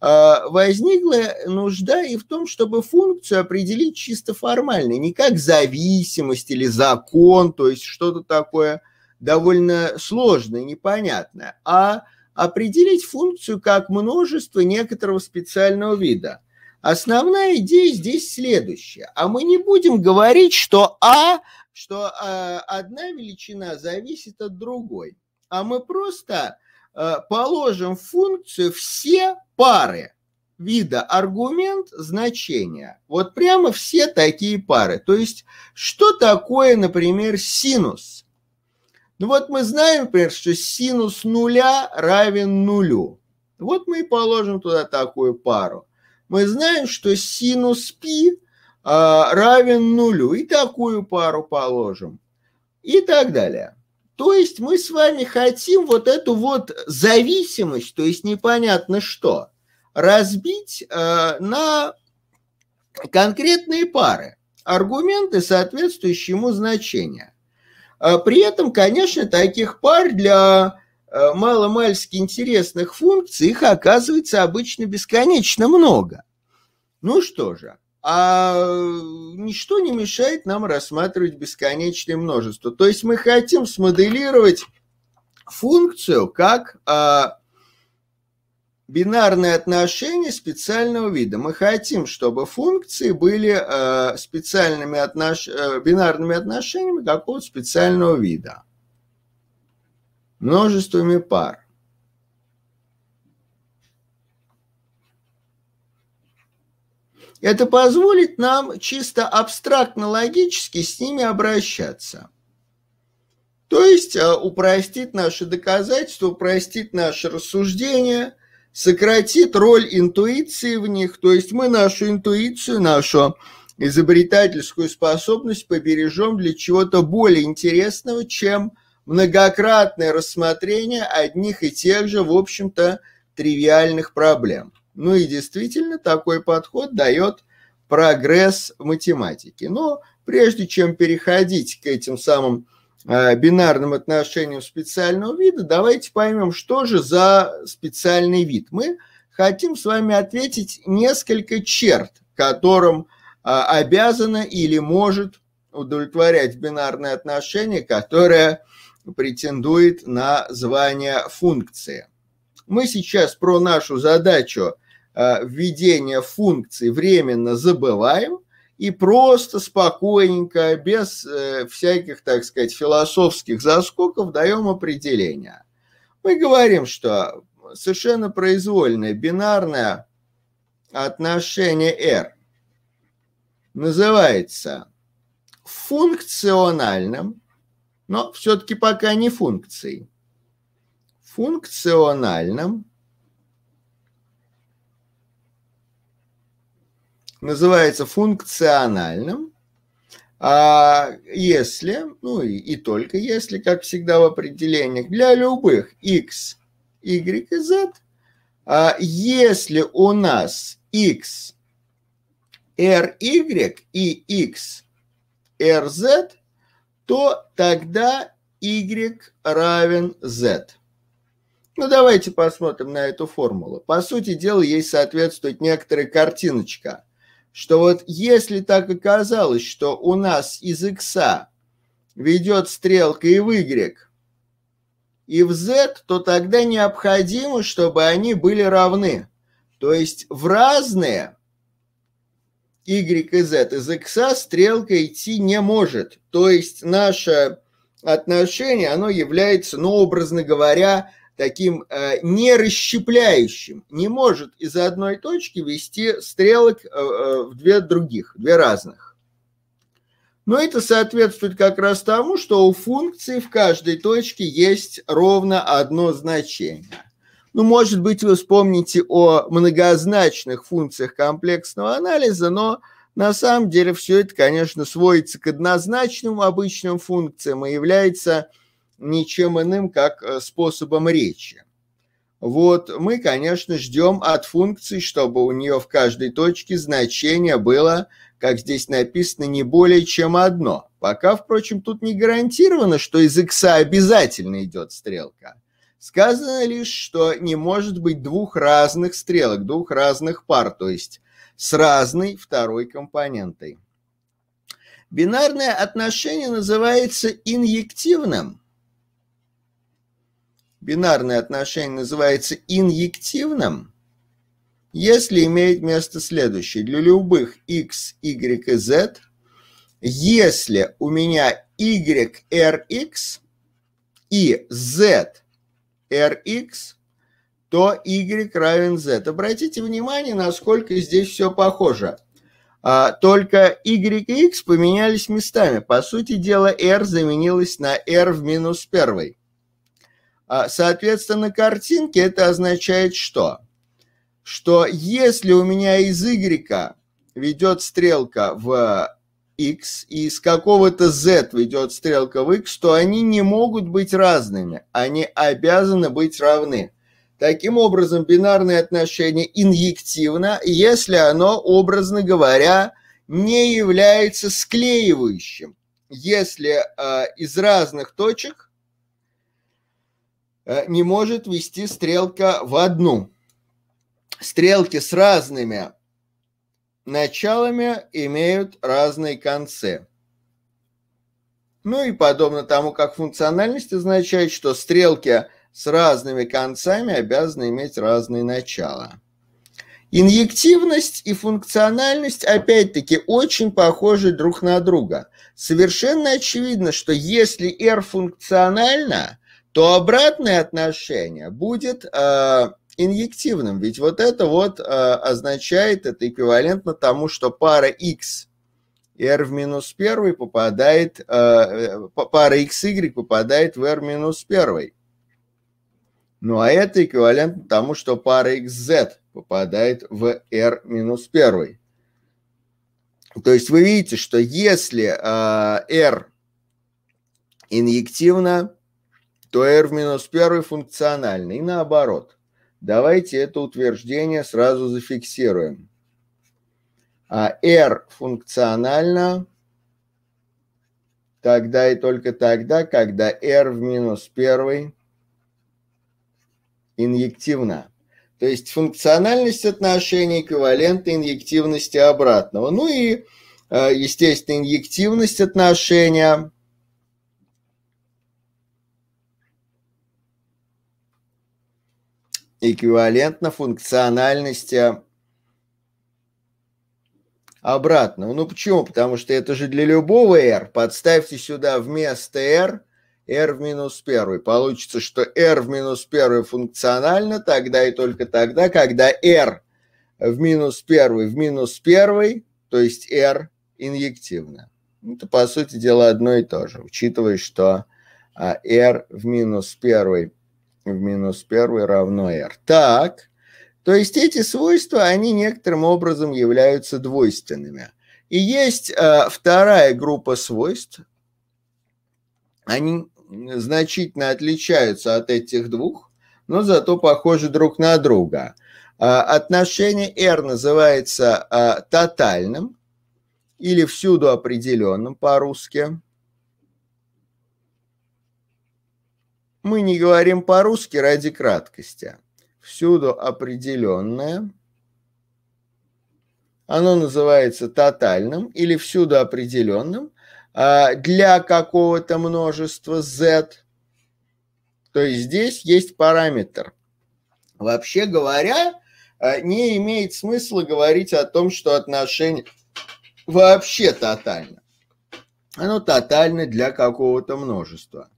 S1: Э, возникла нужда и в том, чтобы функцию определить чисто формально, не как зависимость или закон, то есть что-то такое довольно сложное, непонятное, а определить функцию как множество некоторого специального вида. Основная идея здесь следующая. А мы не будем говорить, что А, что а, одна величина зависит от другой. А мы просто Э, положим в функцию все пары вида аргумент значения. Вот прямо все такие пары. То есть, что такое, например, синус? Ну вот мы знаем, например, что синус нуля равен нулю. Вот мы и положим туда такую пару. Мы знаем, что синус пи а, равен нулю. И такую пару положим. И так далее. То есть мы с вами хотим вот эту вот зависимость, то есть непонятно что, разбить э, на конкретные пары, аргументы соответствующему ему значения. Э, при этом, конечно, таких пар для э, маломальски интересных функций их оказывается обычно бесконечно много. Ну что же, а э, ничто не мешает нам рассматривать бесконечное множество. То есть мы хотим смоделировать функцию как а, бинарное отношение специального вида. Мы хотим, чтобы функции были а, специальными отнош... Э, бинарными отношениями какого-то специального вида, множествами пар. Это позволит нам чисто абстрактно-логически с ними обращаться. То есть э, упростит наши доказательства, упростит наши рассуждения, сократит роль интуиции в них. То есть мы нашу интуицию, нашу изобретательскую способность побережем для чего-то более интересного, чем многократное рассмотрение одних и тех же, в общем-то, тривиальных проблем. Ну и действительно, такой подход дает прогресс в математике. Но прежде чем переходить к этим самым а, бинарным отношениям специального вида, давайте поймем, что же за специальный вид. Мы хотим с вами ответить несколько черт, которым а, обязана или может удовлетворять бинарное отношение, которое претендует на звание функции. Мы сейчас про нашу задачу – Э, введение функции временно забываем и просто спокойненько, без э, всяких, так сказать, философских заскоков даем определение. Мы говорим, что совершенно произвольное бинарное отношение R называется функциональным, но все-таки пока не функцией, функциональным называется функциональным, а если, ну и, и только если, как всегда в определениях, для любых x, y и z, а если у нас x, r, y и x, r, z, то тогда y равен z. Ну, давайте посмотрим на эту формулу. По сути дела, ей соответствует некоторая картиночка – что вот если так оказалось, что у нас из X ведет стрелка и в Y, и в Z, то тогда необходимо, чтобы они были равны. То есть в разные Y и Z из X стрелка идти не может. То есть наше отношение, оно является, ну, образно говоря, таким э, не расщепляющим, не может из одной точки вести стрелок э, э, в две других, две разных. Но это соответствует как раз тому, что у функции в каждой точке есть ровно одно значение. Ну, может быть, вы вспомните о многозначных функциях комплексного анализа, но на самом деле все это, конечно, сводится к однозначным обычным функциям и является ничем иным, как э, способом речи. Вот мы, конечно, ждем от функции, чтобы у нее в каждой точке значение было, как здесь написано, не более чем одно. Пока, впрочем, тут не гарантировано, что из x обязательно идет стрелка. Сказано лишь, что не может быть двух разных стрелок, двух разных пар, то есть с разной второй компонентой. Бинарное отношение называется инъективным – бинарное отношение называется инъективным, если имеет место следующее. Для любых x, y и z, если у меня y, rx и z, rx, то y равен z. Обратите внимание, насколько здесь все похоже. А, только y и x поменялись местами. По сути дела, r заменилась на r в минус первой. А, соответственно, картинки это означает что? Что если у меня из Y ведет стрелка в X и из какого-то Z ведет стрелка в X, то они не могут быть разными, они обязаны быть равны. Таким образом, бинарное отношение инъективно, если оно, образно говоря, не является склеивающим, если э, из разных точек Э, не может вести стрелка в одну. Стрелки с разными началами имеют разные концы. Ну и подобно тому, как функциональность означает, что стрелки с разными концами обязаны иметь разные начала. Инъективность и функциональность опять-таки очень похожи друг на друга. Совершенно очевидно, что если R функциональна, то обратное отношение будет э, инъективным. Ведь вот это вот э, означает, это эквивалентно тому, что пара x r в минус 1 попадает, э, э пара xy попадает в r минус 1. Ну а это эквивалентно тому, что пара xz попадает в r минус 1. То есть вы видите, что если э, r инъективно, то r в минус 1 функциональный, и наоборот. Давайте это утверждение сразу зафиксируем. А r функционально тогда и только тогда, когда r в минус первый инъективно То есть функциональность отношений эквивалентна инъективности обратного. Ну и, э, естественно, инъективность отношения – эквивалентна функциональности обратно. Ну почему? Потому что это же для любого r. Подставьте сюда вместо r r в минус первый. Получится, что r в минус первый функционально тогда и только тогда, когда r в минус первый в минус первый, то есть r инъективно. Это, по сути дела, одно и то же, учитывая, что а, r в минус первый в минус 1 равно r. Так, то есть эти свойства, они некоторым образом являются двойственными. И есть э, вторая группа свойств. Они значительно отличаются от этих двух, но зато похожи друг на друга. Э, отношение R называется э, тотальным или всюду определенным по-русски. Мы не говорим по-русски ради краткости. Всюду определенное. Оно называется тотальным или всюду определенным а, для какого-то множества z. То есть здесь есть параметр. Вообще говоря, а, не имеет смысла говорить о том, что отношение вообще тотально. Оно тотально для какого-то множества.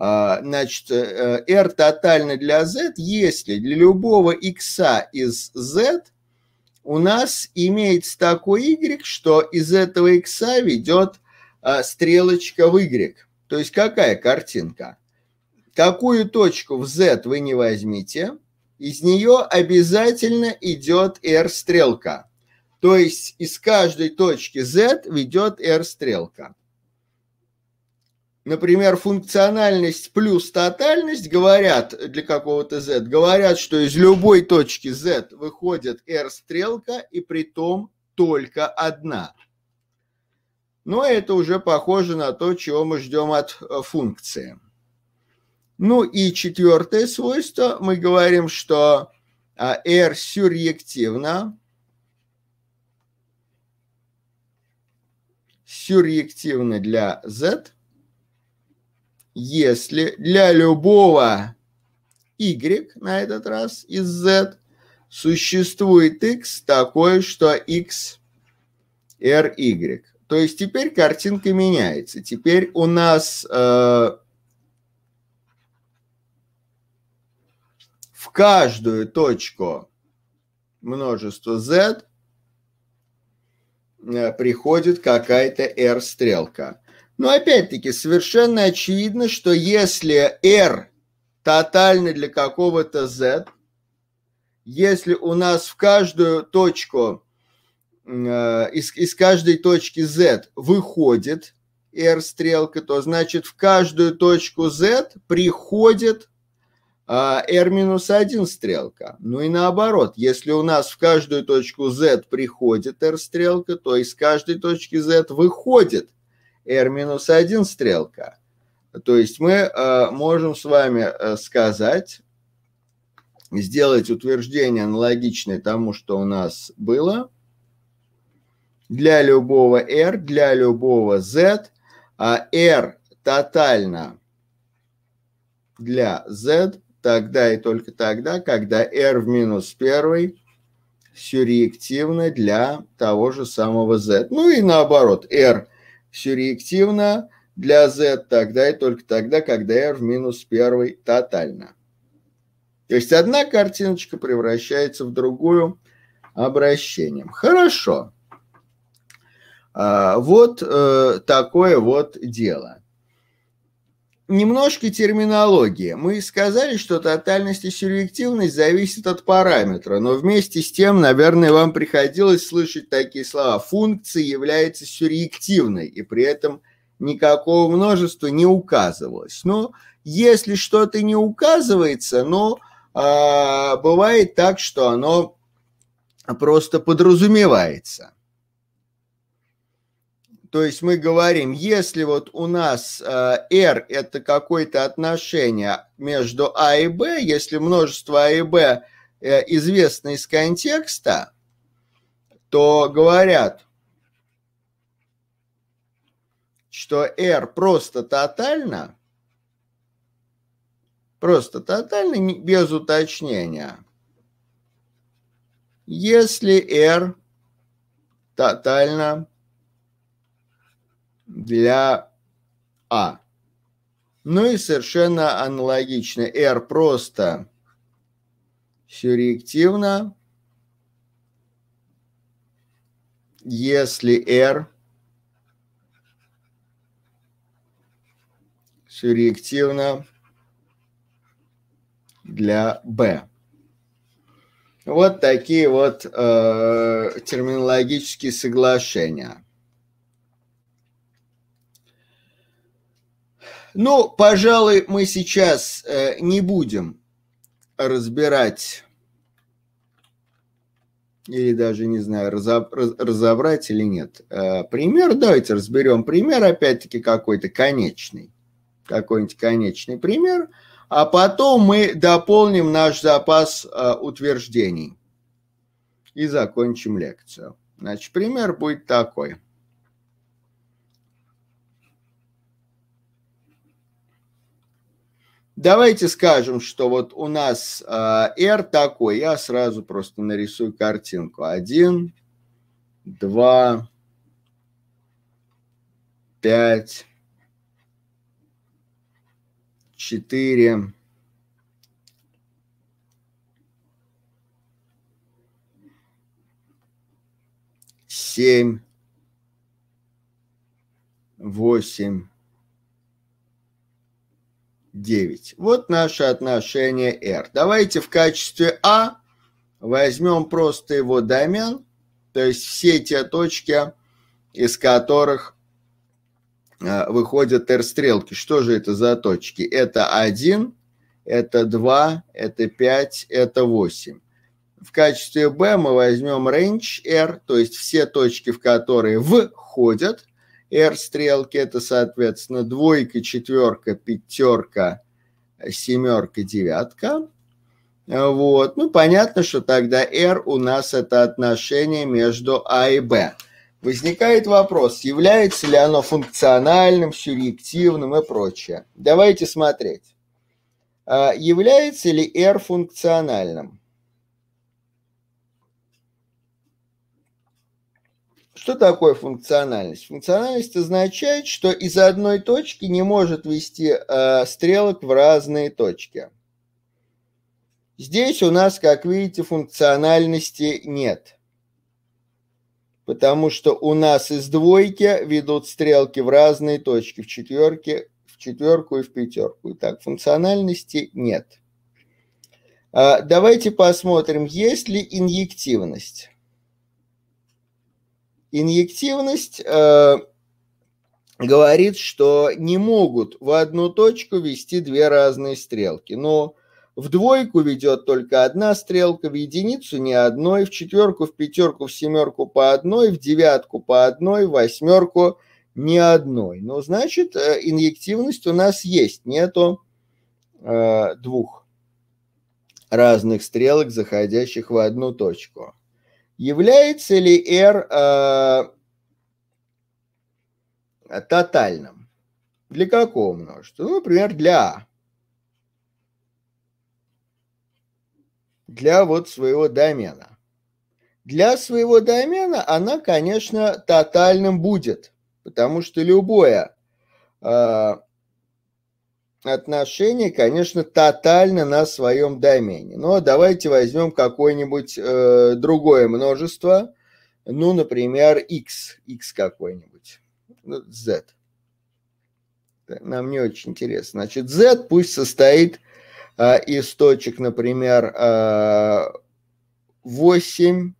S1: А, значит, э, э, R тотально для Z, если для любого X из Z у нас имеется такой Y, что из этого X ведет а, стрелочка в Y. То есть какая картинка? Какую точку в Z вы не возьмите, из нее обязательно идет R-стрелка. То есть из каждой точки Z ведет R-стрелка например, функциональность плюс тотальность говорят для какого-то z, говорят, что из любой точки z выходит r-стрелка и при том только одна. Но это уже похоже на то, чего мы ждем от э, функции. Ну и четвертое свойство. Мы говорим, что а, R сюръективно. Сюръективно для Z – если для любого y на этот раз из z существует x такое, что x ry. То есть теперь картинка меняется. Теперь у нас э, в каждую точку множество z э, приходит какая-то r-стрелка. Но опять-таки совершенно очевидно, что если R тотально для какого-то Z, если у нас в каждую точку, э, из, из каждой точки Z выходит R-стрелка, то значит в каждую точку Z приходит э, а, R-1 стрелка. Ну и наоборот, если у нас в каждую точку Z приходит R-стрелка, то из каждой точки Z выходит R-1 стрелка. То есть мы э, можем с вами э, сказать, сделать утверждение аналогичное тому, что у нас было, для любого R, для любого Z, а R тотально для Z, тогда и только тогда, когда R в минус первый сюреактивно для того же самого Z. Ну и наоборот, R все реактивно для z тогда и только тогда, когда r в минус 1 тотально. То есть одна картиночка превращается в другую обращением. Хорошо. А, вот э, такое вот дело. Немножко терминологии. Мы сказали, что тотальность и субъективность зависят от параметра, но вместе с тем, наверное, вам приходилось слышать такие слова. Функция является субъективной, и при этом никакого множества не указывалось. Но ну, если что-то не указывается, но э, бывает так, что оно просто подразумевается – то есть мы говорим, если вот у нас э, R – это какое-то отношение между А и Б, если множество А и Б э, известно из контекста, то говорят, что R просто тотально, просто тотально, без уточнения, если R тотально для А. Ну и совершенно аналогично. R просто сюрреактивно, если R сюрреактивно для B. Вот такие вот э, терминологические соглашения. Ну, пожалуй, мы сейчас э, не будем разбирать или даже, не знаю, разобрать или нет. Э, пример, давайте разберем пример, опять-таки какой-то конечный, какой-нибудь конечный пример, а потом мы дополним наш запас э, утверждений и закончим лекцию. Значит, пример будет такой – Давайте скажем, что вот у нас а, R такой, я сразу просто нарисую картинку. Один, два, пять, четыре, семь, восемь, 9. Вот наше отношение R. Давайте в качестве А возьмем просто его домен, то есть все те точки, из которых э, выходят R-стрелки. Что же это за точки? Это 1, это 2, это 5, это 8. В качестве B мы возьмем range R, то есть все точки, в которые входят R стрелки это, соответственно, двойка, четверка, пятерка, семерка, девятка. Вот. Ну, понятно, что тогда R у нас это отношение между А и Б. Возникает вопрос, является ли оно функциональным, субъективным и прочее. Давайте смотреть. А, является ли R функциональным? Что такое функциональность? Функциональность означает, что из одной точки не может вести э, стрелок в разные точки. Здесь у нас, как видите, функциональности нет. Потому что у нас из двойки ведут стрелки в разные точки, в четверке, в четверку и в пятерку. Итак, функциональности нет. А, давайте посмотрим, есть ли инъективность. Инъективность э, говорит, что не могут в одну точку вести две разные стрелки. Но в двойку ведет только одна стрелка, в единицу ни одной, в четверку, в пятерку, в семерку по одной, в девятку по одной, в восьмерку ни одной. Ну, значит, э, инъективность у нас есть, нету э, двух разных стрелок, заходящих в одну точку. Является ли R э, тотальным? Для какого множества? Ну, например, для А. Для вот своего домена. Для своего домена она, конечно, тотальным будет, потому что любое э, отношения, конечно, тотально на своем домене. Но давайте возьмем какое-нибудь э, другое множество, ну, например, x, x какой-нибудь, z. Ну, нам не очень интересно. Значит, z пусть состоит э, из точек, например, э, 8,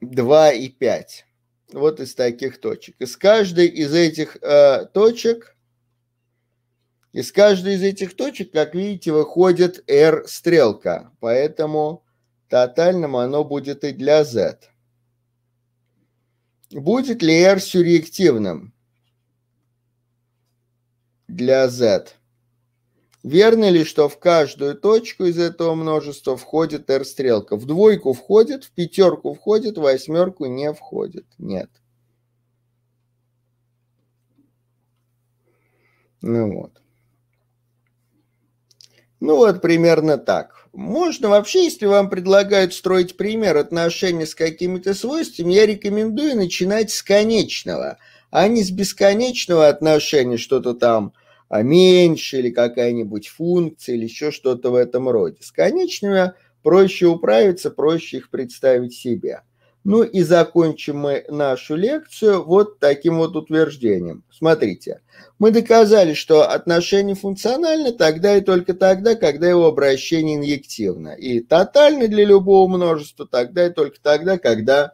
S1: 2 и 5 вот из таких точек. Из каждой из этих э, точек, из каждой из этих точек, как видите, выходит R-стрелка, поэтому тотальным оно будет и для Z. Будет ли R сюрреактивным для Z? Верно ли, что в каждую точку из этого множества входит R-стрелка? В двойку входит, в пятерку входит, в восьмерку не входит. Нет. Ну вот. Ну вот примерно так. Можно вообще, если вам предлагают строить пример отношений с какими-то свойствами, я рекомендую начинать с конечного, а не с бесконечного отношения, что-то там а меньше или какая-нибудь функция или еще что-то в этом роде. С конечными проще управиться, проще их представить себе. Ну и закончим мы нашу лекцию вот таким вот утверждением. Смотрите, мы доказали, что отношение функционально тогда и только тогда, когда его обращение инъективно. И тотально для любого множества тогда и только тогда, когда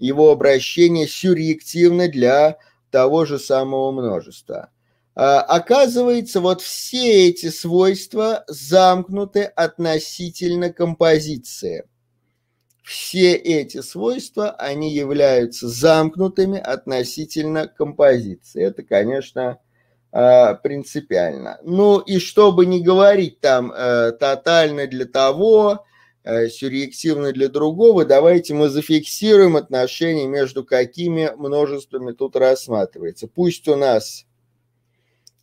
S1: его обращение сюръективно для того же самого множества. А, оказывается, вот все эти свойства замкнуты относительно композиции. Все эти свойства, они являются замкнутыми относительно композиции. Это, конечно, а, принципиально. Ну и чтобы не говорить там э, тотально для того, э, сюръективно для другого, давайте мы зафиксируем отношения между какими множествами тут рассматривается. Пусть у нас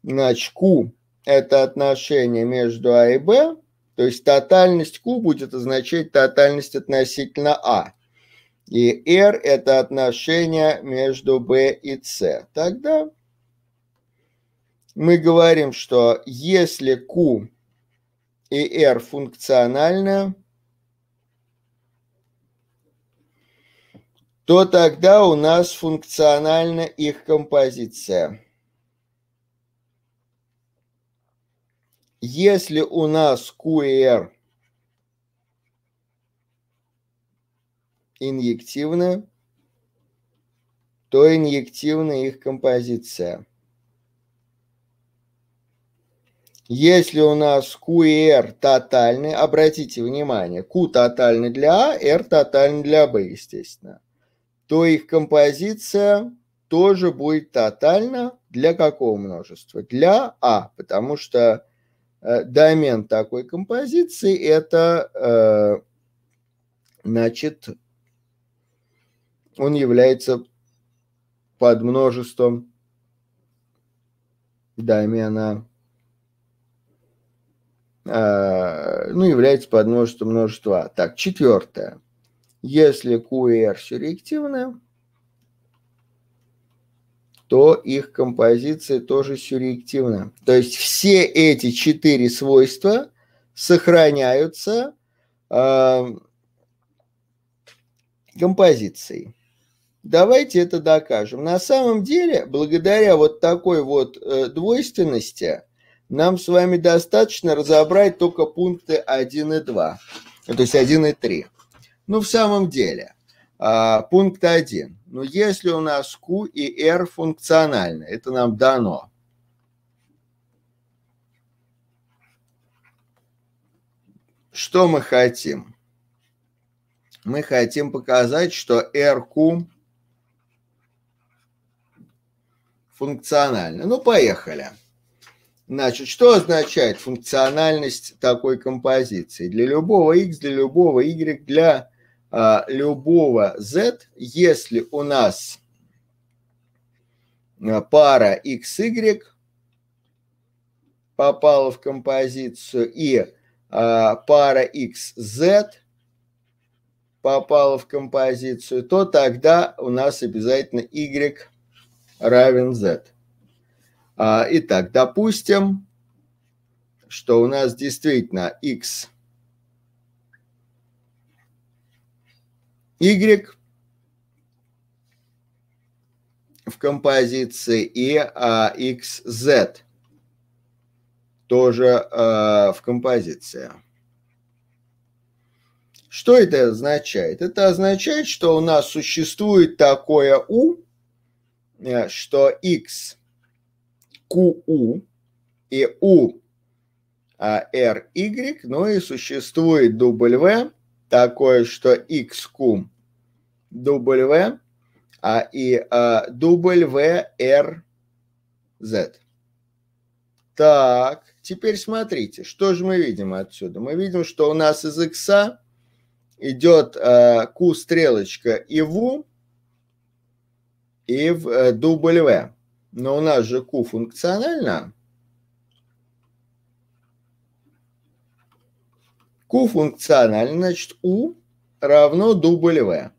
S1: Значит, Q – это отношение между А и Б, то есть тотальность Q будет означать тотальность относительно А. И R – это отношение между B и C. Тогда мы говорим, что если Q и R функциональны, то тогда у нас функциональна их композиция. Если у нас QR инъективны, то инъективна их композиция. Если у нас Q и тотальны, обратите внимание, Q тотальный для А, R тотальный для Б, естественно, то их композиция тоже будет тотальна для какого множества? Для А, потому что Э, домен такой композиции – это, э, значит, он является под множеством домена, э, ну, является под множеством множества. Так, четвертое. Если QR сюрреактивное, то их композиция тоже сюрреактивна. То есть все эти четыре свойства сохраняются э, композицией. Давайте это докажем. На самом деле, благодаря вот такой вот э, двойственности, нам с вами достаточно разобрать только пункты 1 и 2, то есть 1 и 3. Ну, в самом деле, э, пункт 1. Но если у нас Q и R функциональны, это нам дано. Что мы хотим? Мы хотим показать, что RQ функционально. Ну, поехали. Значит, что означает функциональность такой композиции? Для любого x, для любого y, для а, любого z, если у нас а, пара xy попала в композицию и а, пара xz попала в композицию, то тогда у нас обязательно y равен z. А, итак, допустим, что у нас действительно x Y в композиции и а, XZ тоже а, в композиции. Что это означает? Это означает, что у нас существует такое U, э, что X QU и U R Y, ну и существует W такое, что XQ W а, и а, WRZ. Так, теперь смотрите, что же мы видим отсюда? Мы видим, что у нас из X идет а, Q стрелочка и V, и в э, W. Но у нас же Q функционально, Q функционально, значит, U равно W.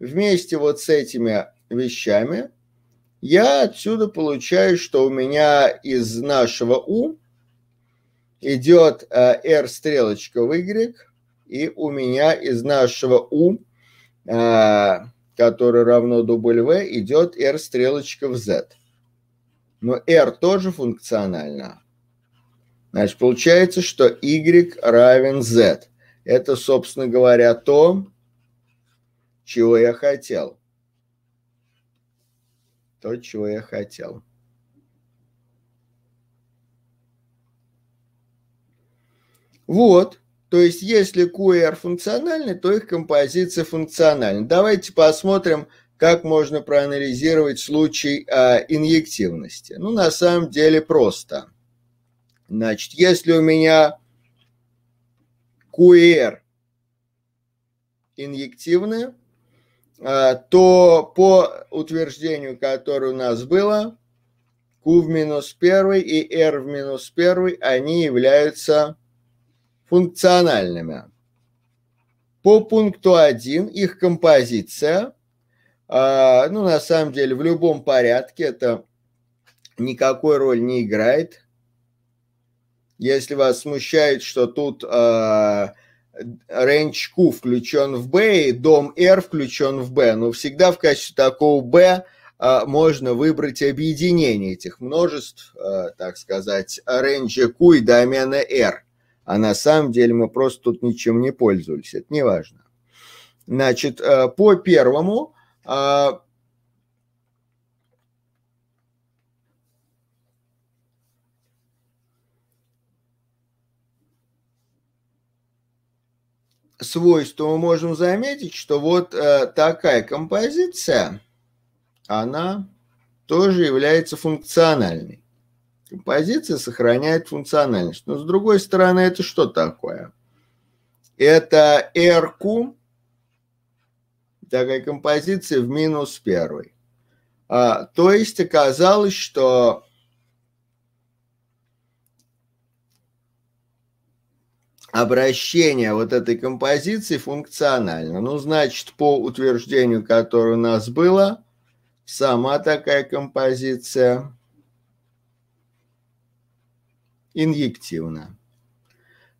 S1: Вместе вот с этими вещами я отсюда получаю, что у меня из нашего U идет R э, стрелочка в Y, и у меня из нашего U, э, который равно W, идет R стрелочка в Z. Но R тоже функционально. Значит, получается, что y равен z. Это, собственно говоря, то, чего я хотел. То, чего я хотел. Вот. То есть, если QR функциональны, то их композиция функциональна. Давайте посмотрим, как можно проанализировать случай э, инъективности. Ну, на самом деле просто – Значит, если у меня QR e инъективные, а, то по утверждению, которое у нас было, Q в минус 1 и R в минус 1, они являются функциональными. По пункту 1 их композиция, а, ну на самом деле в любом порядке это никакой роль не играет, если вас смущает, что тут а, range рейндж Q включен в B и дом R включен в B, но ну, всегда в качестве такого B а, можно выбрать объединение этих множеств, а, так сказать, range Q и домена R. А на самом деле мы просто тут ничем не пользовались, это не важно. Значит, э, по первому свойства мы можем заметить, что вот э, такая композиция, она тоже является функциональной. Композиция сохраняет функциональность. Но с другой стороны, это что такое? Это R-ку, такая композиция в минус первый. А, то есть оказалось, что обращение вот этой композиции функционально. Ну, значит, по утверждению, которое у нас было, сама такая композиция инъективна.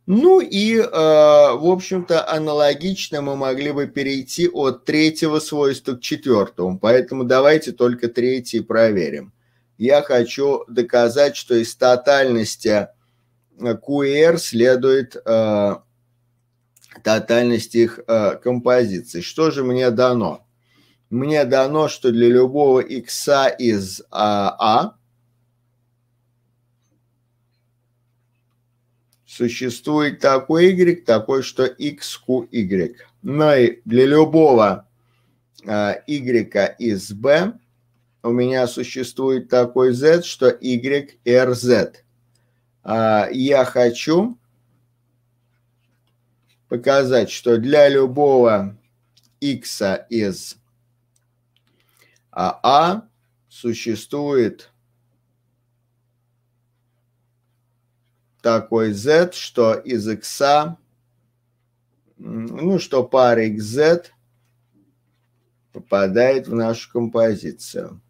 S1: Ну и, э, в общем-то, аналогично мы могли бы перейти от третьего свойства к четвертому, поэтому давайте только третий проверим. Я хочу доказать, что из тотальности QR следует э, тотальность их э, композиций. Что же мне дано? Мне дано, что для любого x из э, А существует такой y, такой, что x, q, y. Но и для любого э, y из b у меня существует такой z, что y, r, z. А, я хочу показать, что для любого x из а, а существует такой z, что из x, ну, что пара xz попадает в нашу композицию.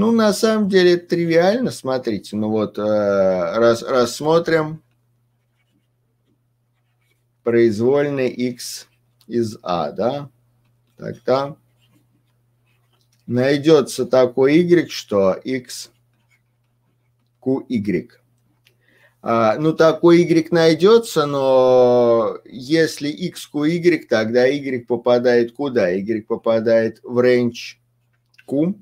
S1: Ну, на самом деле это тривиально, смотрите. Ну вот, э, рассмотрим произвольный x из А, да? Тогда найдется такой y, что x QY. А, ну, такой y найдется, но если x QY, тогда y попадает куда? y попадает в range Q,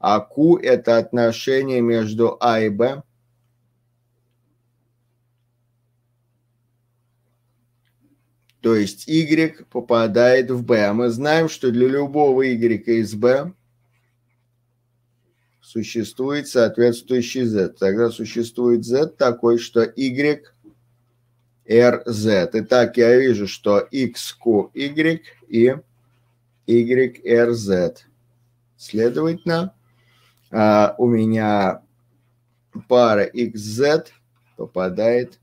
S1: а Q – это отношение между А и Б. То есть Y попадает в B. А мы знаем, что для любого Y из B существует соответствующий Z. Тогда существует Z такой, что Y RZ. Итак, я вижу, что XQY и YRZ. Следовательно, а, у меня пара XZ попадает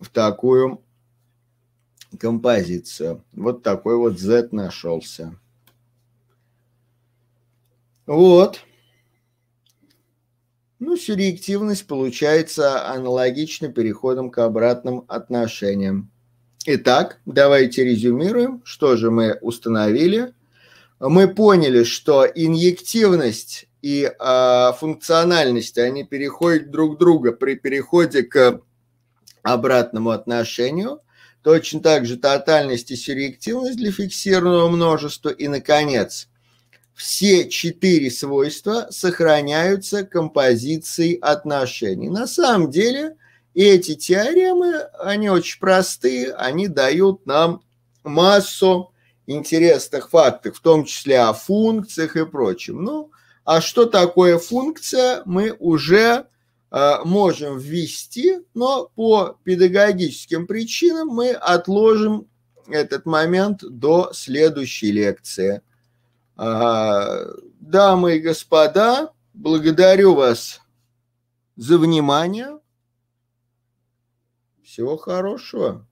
S1: в такую композицию. Вот такой вот Z нашелся. Вот. Ну, селективность получается аналогично переходом к обратным отношениям. Итак, давайте резюмируем, что же мы установили – мы поняли, что инъективность и э, функциональность, они переходят друг друга при переходе к обратному отношению. Точно так же тотальность и сюръективность для фиксированного множества. И, наконец, все четыре свойства сохраняются композицией отношений. На самом деле, эти теоремы, они очень простые, они дают нам массу интересных фактах, в том числе о функциях и прочем. Ну, а что такое функция, мы уже э, можем ввести, но по педагогическим причинам мы отложим этот момент до следующей лекции. А, дамы и господа, благодарю вас за внимание. Всего хорошего.